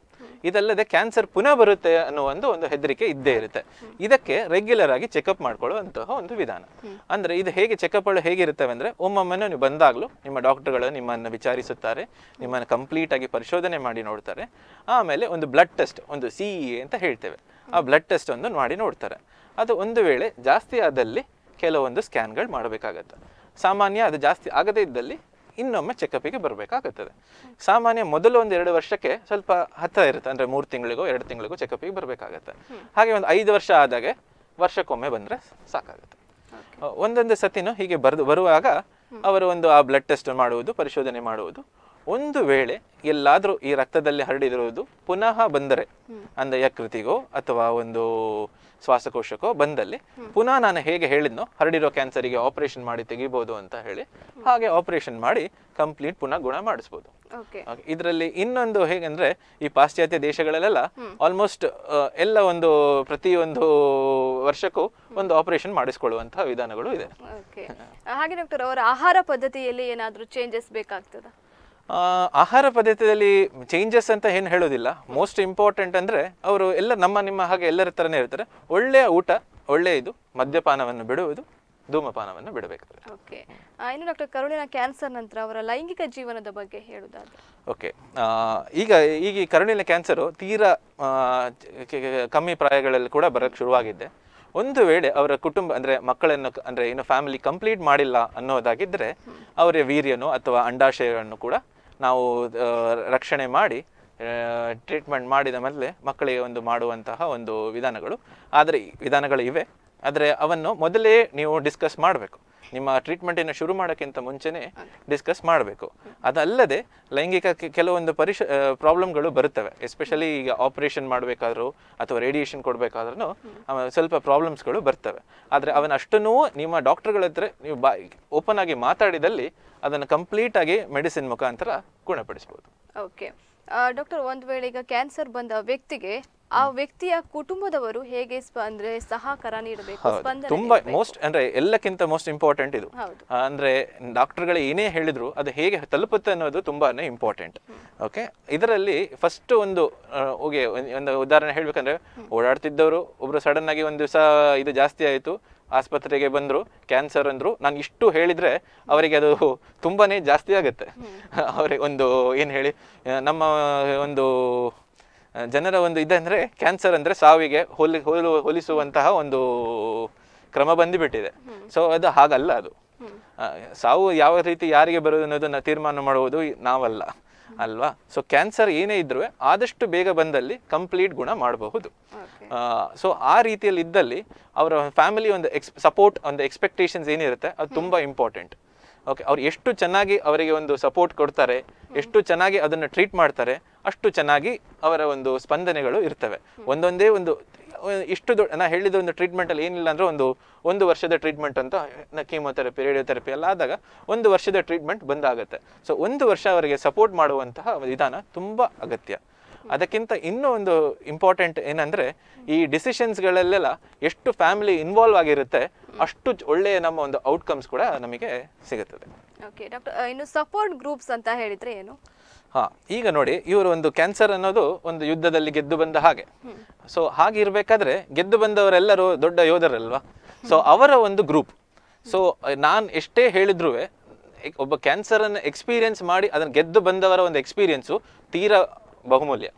ಇದಲ್ಲದೆ ಕ್ಯಾನ್ಸರ್ ಪುನಃ ಬರುತ್ತೆ ಅನ್ನೋ ಒಂದು ಒಂದು ಹೆದರಿಕೆ ಇದ್ದೇ ಇರುತ್ತೆ ಇದಕ್ಕೆ ರೆಗ್ಯುಲರ್ ಆಗಿ ಚೆಕಪ್ ಮಾಡ್ಕೊಳ್ಳುವಂತಹ ಒಂದು ವಿಧಾನ ಅಂದ್ರೆ ಇದು ಹೇಗೆ ಚೆಕಪ್ ಹೇಗಿರುತ್ತವೆ ಅಂದ್ರೆ ಒಮ್ಮೊಮ್ಮೆ ನೀವು ಬಂದಾಗಲೂ ನಿಮ್ಮ ಡಾಕ್ಟರ್ಗಳು ನಿಮ್ಮನ್ನು ವಿಚಾರಿಸುತ್ತಾರೆ ನಿಮ್ಮನ್ನು ಕಂಪ್ಲೀಟ್ ಆಗಿ ಪರಿಶೋಧನೆ ಮಾಡಿ ನೋಡ್ತಾರೆ ಆಮೇಲೆ ಒಂದು ಬ್ಲಡ್ ಟೆಸ್ಟ್ ಒಂದು ಸಿ ಇ e ಅಂತ ಹೇಳ್ತೇವೆ ಆ ಬ್ಲಡ್ ಟೆಸ್ಟ್ ಒಂದು ಮಾಡಿ ನೋಡ್ತಾರೆ ಅದು ಒಂದು ವೇಳೆ ಜಾಸ್ತಿ ಆದಲ್ಲಿ ಕೆಲವೊಂದು ಸ್ಕ್ಯಾನ್ಗಳು ಮಾಡಬೇಕಾಗತ್ತೆ ಸಾಮಾನ್ಯ ಅದು ಜಾಸ್ತಿ ಆಗದೇ ಇದ್ದಲ್ಲಿ ಇನ್ನೊಮ್ಮೆ ಚೆಕಪ್ಪಿಗೆ ಬರಬೇಕಾಗುತ್ತದೆ ಸಾಮಾನ್ಯ ಮೊದಲು ಒಂದು ಎರಡು ವರ್ಷಕ್ಕೆ ಸ್ವಲ್ಪ ಹತ್ತಿರ ಇರುತ್ತೆ ಅಂದರೆ ಮೂರು ತಿಂಗಳಿಗೂ ಎರಡು ತಿಂಗಳಿಗೂ ಚೆಕಪ್ಪಿಗೆ ಬರಬೇಕಾಗತ್ತೆ ಹಾಗೆ ಒಂದು ಐದು ವರ್ಷ ಆದಾಗೆ ವರ್ಷಕ್ಕೊಮ್ಮೆ ಬಂದರೆ ಸಾಕಾಗುತ್ತೆ ಒಂದೊಂದು ಸತಿನೂ ಹೀಗೆ ಬರೆದು ಬರುವಾಗ ಅವರು ಒಂದು ಆ ಬ್ಲಡ್ ಟೆಸ್ಟ್ ಮಾಡುವುದು ಪರಿಶೋಧನೆ ಮಾಡುವುದು ಒಂದು ವೇಳೆ ಎಲ್ಲಾದರೂ ಈ ರಕ್ತದಲ್ಲಿ ಹರಡಿದಿರುವುದು ಪುನಃ ಬಂದರೆ ಅಂದರೆ ಯಕೃತಿಗೋ ಅಥವಾ ಒಂದು ಶ್ವಾಸಕೋಶಕ್ಕೋ ಬಂದಲ್ಲಿ ಪುನಃ ನಾನು ಹೇಗೆ ಹೇಳಿದ್ನೋ ಹರಡಿರೋ ಕ್ಯಾನ್ಸರಿಗೆ ಆಪರೇಷನ್ ಮಾಡಿ ತೆಗಿಬಹುದು ಅಂತ ಹೇಳಿ ಹಾಗೆ ಆಪರೇಷನ್ ಮಾಡಿ ಕಂಪ್ಲೀಟ್ ಪುನಃ ಗುಣ ಮಾಡಿಸ್ಬೋದು ಇದರಲ್ಲಿ ಇನ್ನೊಂದು ಹೇಗೆಂದ್ರೆ ಈ ಪಾಶ್ಚಾತ್ಯ ದೇಶಗಳಲ್ಲೆಲ್ಲ ಆಲ್ಮೋಸ್ಟ್ ಎಲ್ಲ ಒಂದು ಪ್ರತಿಯೊಂದು ವರ್ಷಕ್ಕೂ ಒಂದು ಆಪರೇಷನ್ ಮಾಡಿಸ್ಕೊಳ್ಳುವಂತಹ ವಿಧಾನಗಳು ಇದೆ ಹಾಗೆ ಡಾಕ್ಟರ್ ಅವರ ಆಹಾರ ಪದ್ಧತಿಯಲ್ಲಿ ಏನಾದರೂ ಚೇಂಜಸ್ ಬೇಕಾಗ್ತದೆ ಆಹಾರ ಪದ್ಧತಿಯಲ್ಲಿ ಚೇಂಜಸ್ ಅಂತ ಏನು ಹೇಳೋದಿಲ್ಲ ಮೋಸ್ಟ್ ಇಂಪಾರ್ಟೆಂಟ್ ಅಂದರೆ ಅವರು ಎಲ್ಲ ನಮ್ಮ ನಿಮ್ಮ ಹಾಗೆ ಎಲ್ಲರ ಥರನೇ ಇರ್ತಾರೆ ಒಳ್ಳೆಯ ಊಟ ಒಳ್ಳೆಯ ಇದು ಮದ್ಯಪಾನವನ್ನು ಬಿಡುವುದು ಧೂಮಪಾನವನ್ನು ಬಿಡಬೇಕು ಓಕೆ ಇನ್ನು ಡಾಕ್ಟರ್ ಕರುಣಿನ ಕ್ಯಾನ್ಸರ್ ನಂತರ ಅವರ ಲೈಂಗಿಕ ಜೀವನದ ಬಗ್ಗೆ ಹೇಳುವುದಾದ್ರೆ ಓಕೆ ಈಗ ಈಗ ಕರುಣಿನ ಕ್ಯಾನ್ಸರು ತೀರಾ ಕಮ್ಮಿ ಪ್ರಾಯಗಳಲ್ಲಿ ಕೂಡ ಬರೋಕ್ಕೆ ಶುರುವಾಗಿದ್ದೆ ಒಂದು ವೇಳೆ ಅವರ ಕುಟುಂಬ ಅಂದರೆ ಮಕ್ಕಳನ್ನು ಅಂದರೆ ಏನು ಫ್ಯಾಮಿಲಿ ಕಂಪ್ಲೀಟ್ ಮಾಡಿಲ್ಲ ಅನ್ನೋದಾಗಿದ್ದರೆ ಅವರ ವೀರ್ಯನು ಅಥವಾ ಅಂಡಾಶಯಗಳನ್ನು ಕೂಡ ನಾವು ರಕ್ಷಣೆ ಮಾಡಿ ಟ್ರೀಟ್ಮೆಂಟ್ ಮಾಡಿದ ಮೇಲೆ ಮಕ್ಕಳಿಗೆ ಒಂದು ಮಾಡುವಂತಹ ಒಂದು ವಿಧಾನಗಳು ಆದರೆ ವಿಧಾನಗಳು ಇವೆ ಆದರೆ ಅವನ್ನು ಮೊದಲೇ ನೀವು ಡಿಸ್ಕಸ್ ಮಾಡಬೇಕು ನಿಮ್ಮ ಟ್ರೀಟ್ಮೆಂಟನ್ನು ಶುರು ಮಾಡೋಕ್ಕಿಂತ ಮುಂಚೆನೇ ಡಿಸ್ಕಸ್ ಮಾಡಬೇಕು ಅದಲ್ಲದೆ ಲೈಂಗಿಕ ಕೆಲವೊಂದು ಪರಿಶ ಪ್ರಾಬ್ಲಮ್ಗಳು ಬರುತ್ತವೆ ಎಸ್ಪೆಷಲಿ ಈಗ ಆಪರೇಷನ್ ಮಾಡಬೇಕಾದ್ರೂ ಅಥವಾ ರೇಡಿಯೇಷನ್ ಕೊಡಬೇಕಾದ್ರೂ ಸ್ವಲ್ಪ ಪ್ರಾಬ್ಲಮ್ಸ್ಗಳು ಬರ್ತವೆ ಆದರೆ ಅವನ ಅಷ್ಟನ್ನು ನಿಮ್ಮ ಡಾಕ್ಟರ್ಗಳ ಹತ್ರ ನೀವು ಬಾ ಓಪನ್ ಆಗಿ ಮಾತಾಡಿದಲ್ಲಿ ಅದನ್ನು ಕಂಪ್ಲೀಟಾಗಿ ಮೆಡಿಸಿನ್ ಮುಖಾಂತರ ಗುಣಪಡಿಸ್ಬೋದು ಓಕೆ ಡಾಕ್ಟರ್ ಒಂದು ವೇಳೆ ಈಗ ಕ್ಯಾನ್ಸರ್ ಬಂದ ವ್ಯಕ್ತಿಗೆ ಆ ವ್ಯಕ್ತಿಯ ಕುಟುಂಬದವರು ಹೇಗೆ ಅಂದ್ರೆ ಸಹಕಾರ ನೀಡಬೇಕು ತುಂಬಾ ಮೋಸ್ಟ್ ಅಂದ್ರೆ ಎಲ್ಲಕ್ಕಿಂತ ಮೋಸ್ಟ್ ಇಂಪಾರ್ಟೆಂಟ್ ಇದು ಅಂದ್ರೆ ಡಾಕ್ಟರ್ಗಳು ಏನೇ ಹೇಳಿದ್ರು ಅದು ಹೇಗೆ ತಲುಪುತ್ತೆ ಅನ್ನೋದು ತುಂಬಾನೇ ಇಂಪಾರ್ಟೆಂಟ್ ಓಕೆ ಇದರಲ್ಲಿ ಫಸ್ಟ್ ಒಂದು ಒಂದು ಉದಾಹರಣೆ ಹೇಳ್ಬೇಕಂದ್ರೆ ಓಡಾಡ್ತಿದ್ದವರು ಒಬ್ರು ಸಡನ್ ಆಗಿ ಒಂದು ದಿವಸ ಇದು ಜಾಸ್ತಿ ಆಯಿತು ಆಸ್ಪತ್ರೆಗೆ ಬಂದರು ಕ್ಯಾನ್ಸರ್ ಅಂದರು ನಾನು ಇಷ್ಟು ಹೇಳಿದರೆ ಅವರಿಗೆ ಅದು ತುಂಬಾ ಜಾಸ್ತಿ ಆಗುತ್ತೆ ಅವರಿಗೆ ಒಂದು ಏನು ಹೇಳಿ ನಮ್ಮ ಒಂದು ಜನರ ಒಂದು ಇದಂದರೆ ಕ್ಯಾನ್ಸರ್ ಅಂದರೆ ಸಾವಿಗೆ ಹೋಲಿ ಹೋಲು ಹೋಲಿಸುವಂತಹ ಒಂದು ಕ್ರಮ ಬಂದುಬಿಟ್ಟಿದೆ ಸೊ ಅದು ಹಾಗಲ್ಲ ಅದು ಸಾವು ಯಾವ ರೀತಿ ಯಾರಿಗೆ ಬರೋದು ಅನ್ನೋದನ್ನು ತೀರ್ಮಾನ ಮಾಡುವುದು ನಾವಲ್ಲ ಅಲ್ವಾ ಸೊ ಕ್ಯಾನ್ಸರ್ ಏನೇ ಇದ್ರೂ ಆದಷ್ಟು ಬೇಗ ಬಂದಲ್ಲಿ ಕಂಪ್ಲೀಟ್ ಗುಣ ಮಾಡಬಹುದು ಸೊ ಆ ರೀತಿಯಲ್ಲಿ ಇದ್ದಲ್ಲಿ ಅವರ ಫ್ಯಾಮಿಲಿ ಒಂದು ಎಕ್ಸ್ ಸಪೋರ್ಟ್ ಒಂದು ಎಕ್ಸ್ಪೆಕ್ಟೇಷನ್ಸ್ ಏನಿರುತ್ತೆ ಅದು ತುಂಬ ಇಂಪಾರ್ಟೆಂಟ್ ಓಕೆ ಅವ್ರು ಎಷ್ಟು ಚೆನ್ನಾಗಿ ಅವರಿಗೆ ಒಂದು ಸಪೋರ್ಟ್ ಕೊಡ್ತಾರೆ ಎಷ್ಟು ಚೆನ್ನಾಗಿ ಅದನ್ನು ಟ್ರೀಟ್ ಮಾಡ್ತಾರೆ ಅಷ್ಟು ಚೆನ್ನಾಗಿ ಅವರ ಒಂದು ಸ್ಪಂದನೆಗಳು ಇರ್ತವೆ ಒಂದೊಂದೇ ಒಂದು ಇಷ್ಟು ದೊಡ್ಡ ನಾನು ಹೇಳಿದ ಒಂದು ಟ್ರೀಟ್ಮೆಂಟಲ್ಲಿ ಏನಿಲ್ಲ ಅಂದರೆ ಒಂದು ಒಂದು ವರ್ಷದ ಟ್ರೀಟ್ಮೆಂಟ್ ಅಂತ ಕೀಮೊಥೆರಪಿ ರೇಡಿಯೋಥೆರಪಿ ಎಲ್ಲ ಆದಾಗ ಒಂದು ವರ್ಷದ ಟ್ರೀಟ್ಮೆಂಟ್ ಬಂದಾಗುತ್ತೆ ಸೊ ಒಂದು ವರ್ಷ ಅವರಿಗೆ ಸಪೋರ್ಟ್ ಮಾಡುವಂತಹ ವಿಧಾನ ತುಂಬ ಅಗತ್ಯ ಅದಕ್ಕಿಂತ ಇನ್ನೂ ಒಂದು ಇಂಪಾರ್ಟೆಂಟ್ ಏನಂದ್ರೆ ಈ ಡಿಸಿಷನ್ಸ್ಗಳಲ್ಲೆಲ್ಲ ಎಷ್ಟು ಫ್ಯಾಮಿಲಿ ಇನ್ವಾಲ್ವ್ ಆಗಿರುತ್ತೆ ಅಷ್ಟು ಒಳ್ಳೆಯ ನಮ್ಮ ಒಂದು ಔಟ್ಕಮ್ಸ್ ಕೂಡ ನಮಗೆ ಸಿಗುತ್ತದೆ ಓಕೆ ಡಾಕ್ಟರ್ ಸಪೋರ್ಟ್ ಗ್ರೂಪ್ಸ್ ಅಂತ ಹೇಳಿದ್ರೆ ಏನು ಹಾ ಈಗ ನೋಡಿ ಇವರು ಒಂದು ಕ್ಯಾನ್ಸರ್ ಅನ್ನೋದು ಒಂದು ಯುದ್ಧದಲ್ಲಿ ಗೆದ್ದು ಬಂದ ಹಾಗೆ ಸೊ ಇರಬೇಕಾದ್ರೆ ಗೆದ್ದು ಬಂದವರೆಲ್ಲರೂ ದೊಡ್ಡ ಯೋಧರಲ್ವಾ ಸೊ ಅವರ ಒಂದು ಗ್ರೂಪ್ ಸೊ ನಾನು ಎಷ್ಟೇ ಹೇಳಿದ್ರು ಒಬ್ಬ ಕ್ಯಾನ್ಸರ್ ಅನ್ನು ಎಕ್ಸ್ಪೀರಿಯನ್ಸ್ ಮಾಡಿ ಅದನ್ನು ಗೆದ್ದು ಬಂದವರ ಒಂದು ಎಕ್ಸ್ಪೀರಿಯನ್ಸು ತೀರಾ ಬಹುಮೂಲ್ಯ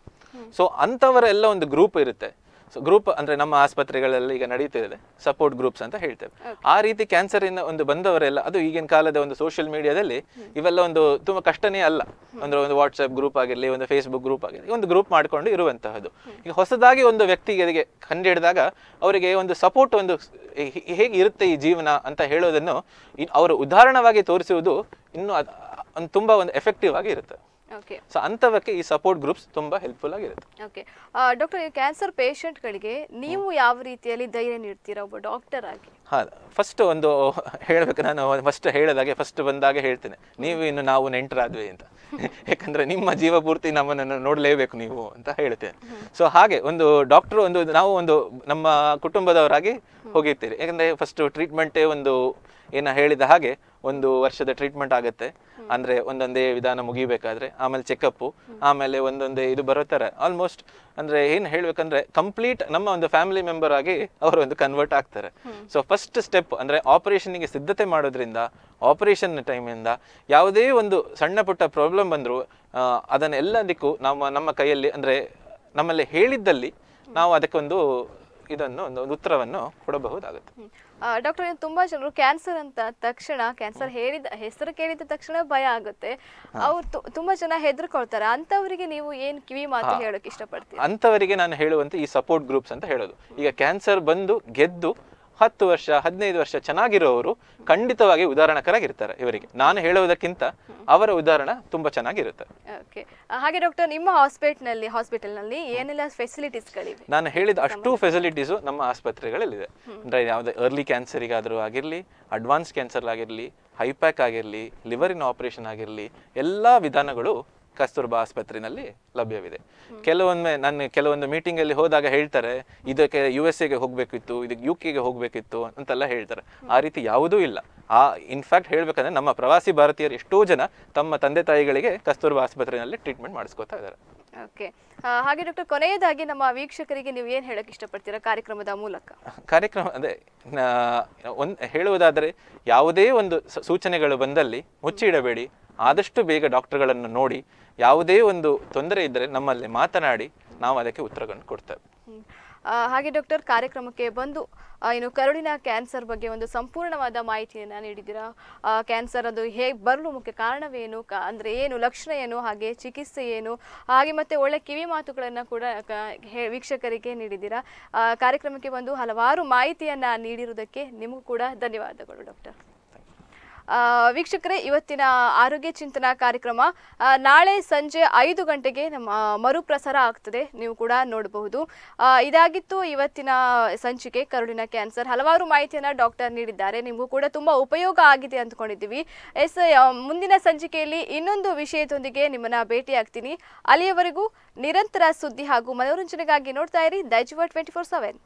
ಸೊ ಅಂಥವರೆಲ್ಲ ಒಂದು ಗ್ರೂಪ್ ಇರುತ್ತೆ ಸೊ ಗ್ರೂಪ್ ಅಂದರೆ ನಮ್ಮ ಆಸ್ಪತ್ರೆಗಳಲ್ಲಿ ಈಗ ನಡೀತಿದೆ ಸಪೋರ್ಟ್ ಗ್ರೂಪ್ಸ್ ಅಂತ ಹೇಳ್ತೇವೆ ಆ ರೀತಿ ಕ್ಯಾನ್ಸರಿಂದ ಒಂದು ಬಂದವರೆಲ್ಲ ಅದು ಈಗಿನ ಕಾಲದ ಒಂದು ಸೋಷಿಯಲ್ ಮೀಡಿಯಾದಲ್ಲಿ ಇವೆಲ್ಲ ಒಂದು ತುಂಬ ಕಷ್ಟನೇ ಅಲ್ಲ ಅಂದರೆ ಒಂದು ವಾಟ್ಸಪ್ ಗ್ರೂಪ್ ಆಗಿರಲಿ ಒಂದು ಫೇಸ್ಬುಕ್ ಗ್ರೂಪ್ ಆಗಿರಲಿ ಒಂದು ಗ್ರೂಪ್ ಮಾಡಿಕೊಂಡು ಇರುವಂತಹದ್ದು ಈಗ ಹೊಸದಾಗಿ ಒಂದು ವ್ಯಕ್ತಿಗೆ ಕಂಡಿಡಿದಾಗ ಅವರಿಗೆ ಒಂದು ಸಪೋರ್ಟ್ ಒಂದು ಹೇಗೆ ಇರುತ್ತೆ ಈ ಜೀವನ ಅಂತ ಹೇಳೋದನ್ನು ಅವರು ಉದಾಹರಣವಾಗಿ ತೋರಿಸುವುದು ಇನ್ನೂ ಒಂದು ತುಂಬ ಒಂದು ಎಫೆಕ್ಟಿವ್ ಆಗಿ ಇರುತ್ತೆ ಸೊ ಅಂತವಕ್ಕೆ ಈ ಸಪೋರ್ಟ್ ಗ್ರೂಪ್ಸ್ ತುಂಬಾ ಹೆಲ್ಪ್ಫುಲ್ ಆಗಿರುತ್ತೆ ಓಕೆ ಡಾಕ್ಟರ್ ಕ್ಯಾನ್ಸರ್ ಪೇಷಂಟ್ಗಳಿಗೆ ನೀವು ಯಾವ ರೀತಿಯಲ್ಲಿ ಧೈರ್ಯ ನೀಡ್ತೀರಾ ಒಬ್ಬ ಡಾಕ್ಟರ್ ಆಗಿ ಫಸ್ಟ್ ಒಂದು [laughs] ಹೇಳಬೇಕು ನಾನು ಫಸ್ಟ್ ಹೇಳಿದಾಗೆ ಫಸ್ಟ್ ಬಂದಾಗ ಹೇಳ್ತೇನೆ ನೀವು ಇನ್ನು ನಾವು ನೆಂಟರಾದ್ವಿ ಅಂತ [laughs] ಯಾಕಂದ್ರೆ ನಿಮ್ಮ ಜೀವ ಪೂರ್ತಿ ನಮ್ಮನ್ನು ನೋಡಲೇಬೇಕು ನೀವು ಅಂತ ಹೇಳ್ತೇನೆ ಸೊ ಹಾಗೆ ಒಂದು ಡಾಕ್ಟರ್ ಒಂದು ನಾವು ಒಂದು ನಮ್ಮ ಕುಟುಂಬದವರಾಗಿ ಹೋಗಿರ್ತೀರಿ ಯಾಕಂದ್ರೆ ಫಸ್ಟ್ ಟ್ರೀಟ್ಮೆಂಟೇ ಒಂದು ಏನ ಹೇಳಿದ ಹಾಗೆ ಒಂದು ವರ್ಷದ ಟ್ರೀಟ್ಮೆಂಟ್ ಆಗುತ್ತೆ ಅಂದ್ರೆ ಒಂದೊಂದೇ ವಿಧಾನ ಮುಗಿಬೇಕಾದ್ರೆ ಆಮೇಲೆ ಚೆಕಪ್ ಆಮೇಲೆ ಒಂದೊಂದೇ ಇದು ಬರೋ ಆಲ್ಮೋಸ್ಟ್ ಅಂದ್ರೆ ಏನ್ ಹೇಳ್ಬೇಕಂದ್ರೆ ಕಂಪ್ಲೀಟ್ ನಮ್ಮ ಒಂದು ಫ್ಯಾಮಿಲಿ ಮೆಂಬರ್ ಆಗಿ ಅವರು ಒಂದು ಕನ್ವರ್ಟ್ ಆಗ್ತಾರೆ ಸೊ ಫಸ್ಟ್ ಸ್ಟೆಪ್ ಅಂದ್ರೆ ಗೆ ಸಿದ್ಧತೆ ಮಾಡೋದ್ರಿಂದ ಆಪರೇಷನ್ ಟೈಮಿಂದ ಯಾವುದೇ ಒಂದು ಸಣ್ಣ ಪುಟ್ಟ ಪ್ರಾಬ್ಲಮ್ ಬಂದರೂ ಅದನ್ನೆಲ್ಲದಕ್ಕೂ ನಮ್ಮ ನಮ್ಮ ಕೈಯಲ್ಲಿ ಅಂದ್ರೆ ನಮ್ಮಲ್ಲಿ ಹೇಳಿದ್ದಲ್ಲಿ ನಾವು ಅದಕ್ಕೊಂದು ಇದನ್ನು ಉತ್ತರವನ್ನು ಕೊಡಬಹುದಾಗುತ್ತೆ ಡಾಕ್ಟರ್ ತುಂಬಾ ಜನರು ಕ್ಯಾನ್ಸರ್ ಅಂತ ತಕ್ಷಣ ಕ್ಯಾನ್ಸರ್ ಹೇಳಿದ ಹೆಸರು ಕೇಳಿದ ತಕ್ಷಣ ಭಯ ಆಗುತ್ತೆ ಅವ್ರು ತುಂಬಾ ಜನ ಹೆದರ್ಕೊಳ್ತಾರೆ ಅಂತವರಿಗೆ ನೀವು ಏನ್ ಕಿವಿ ಮಾತು ಹೇಳೋಕೆ ಇಷ್ಟಪಡ್ತೀವಿ ಅಂತವರಿಗೆ ನಾನು ಹೇಳುವಂತ ಈ ಸಪೋರ್ಟ್ ಗ್ರೂಪ್ಸ್ ಅಂತ ಹೇಳೋದು ಈಗ ಕ್ಯಾನ್ಸರ್ ಬಂದು ಗೆದ್ದು ಹತ್ತು ವರ್ಷ ಹದಿನೈದು ವರ್ಷ ಚೆನ್ನಾಗಿರೋವರು ಖಂಡಿತವಾಗಿ ಉದಾಹರಣಕರಾಗಿರ್ತಾರೆ ಇವರಿಗೆ ನಾನು ಹೇಳುವುದಕ್ಕಿಂತ ಅವರ ಉದಾಹರಣೆ ತುಂಬಾ ಚೆನ್ನಾಗಿರುತ್ತೆ ಹಾಗೆ ಡಾಕ್ಟರ್ ನಿಮ್ಮ ಹಾಸ್ಪಿಟಲ್ನಲ್ಲಿ ಹಾಸ್ಪಿಟಲ್ನಲ್ಲಿ ಏನೆಲ್ಲ ಫೆಸಿಲಿಟೀಸ್ಗಳಿವೆ ನಾನು ಹೇಳಿದ ಅಷ್ಟು ಫೆಸಿಲಿಟೀಸು ನಮ್ಮ ಆಸ್ಪತ್ರೆಗಳಲ್ಲಿದೆ ಅಂದರೆ ಯಾವುದೇ ಅರ್ಲಿ ಕ್ಯಾನ್ಸರಿಗಾದರೂ ಆಗಿರಲಿ ಅಡ್ವಾನ್ಸ್ ಕ್ಯಾನ್ಸರ್ ಆಗಿರಲಿ ಹೈಪ್ಯಾಕ್ ಆಗಿರಲಿ ಲಿವರಿನ ಆಪರೇಷನ್ ಆಗಿರಲಿ ಎಲ್ಲ ವಿಧಾನಗಳು ಕಸ್ತೂರ್ಬಾ ಆಸ್ಪತ್ರೆಯಲ್ಲಿ ಲಭ್ಯವಿದೆ ಕೆಲವೊಮ್ಮೆ ನಾನು ಕೆಲವೊಂದು ಮೀಟಿಂಗಲ್ಲಿ ಹೋದಾಗ ಹೇಳ್ತಾರೆ ಇದಕ್ಕೆ ಯು ಎಸ್ ಎಗೆ ಹೋಗಬೇಕಿತ್ತು ಇದಕ್ಕೆ ಯು ಕೆಗೆ ಹೋಗಬೇಕಿತ್ತು ಅಂತೆಲ್ಲ ಹೇಳ್ತಾರೆ ಆ ರೀತಿ ಯಾವುದೂ ಇಲ್ಲ ಆ ಇನ್ಫ್ಯಾಕ್ಟ್ ಹೇಳಬೇಕಂದ್ರೆ ನಮ್ಮ ಪ್ರವಾಸಿ ಭಾರತೀಯರು ಎಷ್ಟೋ ಜನ ತಮ್ಮ ತಂದೆ ತಾಯಿಗಳಿಗೆ ಕಸ್ತೂರ್ಬಾ ಆಸ್ಪತ್ರೆಯಲ್ಲಿ ಟ್ರೀಟ್ಮೆಂಟ್ ಮಾಡಿಸ್ಕೋತಾ ಇದ್ದಾರೆ ಓಕೆ ಹಾಗೆ ಡಾಕ್ಟರ್ ಕೊನೆಯದಾಗಿ ನಮ್ಮ ವೀಕ್ಷಕರಿಗೆ ನೀವು ಏನು ಹೇಳಕ್ಕೆ ಇಷ್ಟಪಡ್ತೀರ ಕಾರ್ಯಕ್ರಮದ ಮೂಲಕ ಕಾರ್ಯಕ್ರಮ ಅದೇ ಒಂದು ಹೇಳುವುದಾದರೆ ಯಾವುದೇ ಒಂದು ಸೂಚನೆಗಳು ಬಂದಲ್ಲಿ ಮುಚ್ಚಿಡಬೇಡಿ ಆದಷ್ಟು ಬೇಗ ಡಾಕ್ಟರ್ಗಳನ್ನು ನೋಡಿ ಯಾವುದೇ ಒಂದು ತೊಂದರೆ ಇದ್ದರೆ ನಮ್ಮಲ್ಲಿ ಮಾತನಾಡಿ ನಾವು ಅದಕ್ಕೆ ಉತ್ತರಗಳನ್ನು ಕೊಡ್ತೇವೆ ಹಾಗೆ ಡಾಕ್ಟರ್ ಕಾರ್ಯಕ್ರಮಕ್ಕೆ ಬಂದು ಏನು ಕರುಳಿನ ಕ್ಯಾನ್ಸರ್ ಬಗ್ಗೆ ಒಂದು ಸಂಪೂರ್ಣವಾದ ಮಾಹಿತಿಯನ್ನು ನೀಡಿದ್ದೀರಾ ಕ್ಯಾನ್ಸರ್ ಅದು ಹೇಗೆ ಬರಲು ಮುಖ್ಯ ಕಾರಣವೇನು ಅಂದರೆ ಏನು ಲಕ್ಷಣ ಏನು ಹಾಗೆ ಚಿಕಿತ್ಸೆ ಏನು ಹಾಗೆ ಮತ್ತೆ ಒಳ್ಳೆ ಕಿವಿ ಮಾತುಗಳನ್ನು ಕೂಡ ವೀಕ್ಷಕರಿಗೆ ನೀಡಿದ್ದೀರಾ ಕಾರ್ಯಕ್ರಮಕ್ಕೆ ಬಂದು ಹಲವಾರು ಮಾಹಿತಿಯನ್ನು ನೀಡಿರುವುದಕ್ಕೆ ನಿಮಗೂ ಕೂಡ ಧನ್ಯವಾದಗಳು ಡಾಕ್ಟರ್ ವೀಕ್ಷಕರೇ ಇವತ್ತಿನ ಆರೋಗ್ಯ ಚಿಂತನಾ ಕಾರ್ಯಕ್ರಮ ನಾಳೆ ಸಂಜೆ ಐದು ಗಂಟೆಗೆ ನಮ್ಮ ಮರುಪ್ರಸಾರ ಆಗ್ತದೆ ನೀವು ಕೂಡ ನೋಡಬಹುದು ಇದಾಗಿತ್ತು ಇವತ್ತಿನ ಸಂಚಿಕೆ ಕರುಳಿನ ಕ್ಯಾನ್ಸರ್ ಹಲವಾರು ಮಾಹಿತಿಯನ್ನು ಡಾಕ್ಟರ್ ನೀಡಿದ್ದಾರೆ ನಿಮಗೂ ಕೂಡ ತುಂಬ ಉಪಯೋಗ ಆಗಿದೆ ಅಂದ್ಕೊಂಡಿದ್ದೀವಿ ಎಸ್ ಮುಂದಿನ ಸಂಚಿಕೆಯಲ್ಲಿ ಇನ್ನೊಂದು ವಿಷಯದೊಂದಿಗೆ ನಿಮ್ಮನ್ನು ಭೇಟಿಯಾಗ್ತೀನಿ ಅಲ್ಲಿಯವರೆಗೂ ನಿರಂತರ ಸುದ್ದಿ ಹಾಗೂ ಮನೋರಂಜನೆಗಾಗಿ ನೋಡ್ತಾ ಇರಿ ದೈಜುವ ಟ್ವೆಂಟಿ ಫೋರ್ ಸೆವೆನ್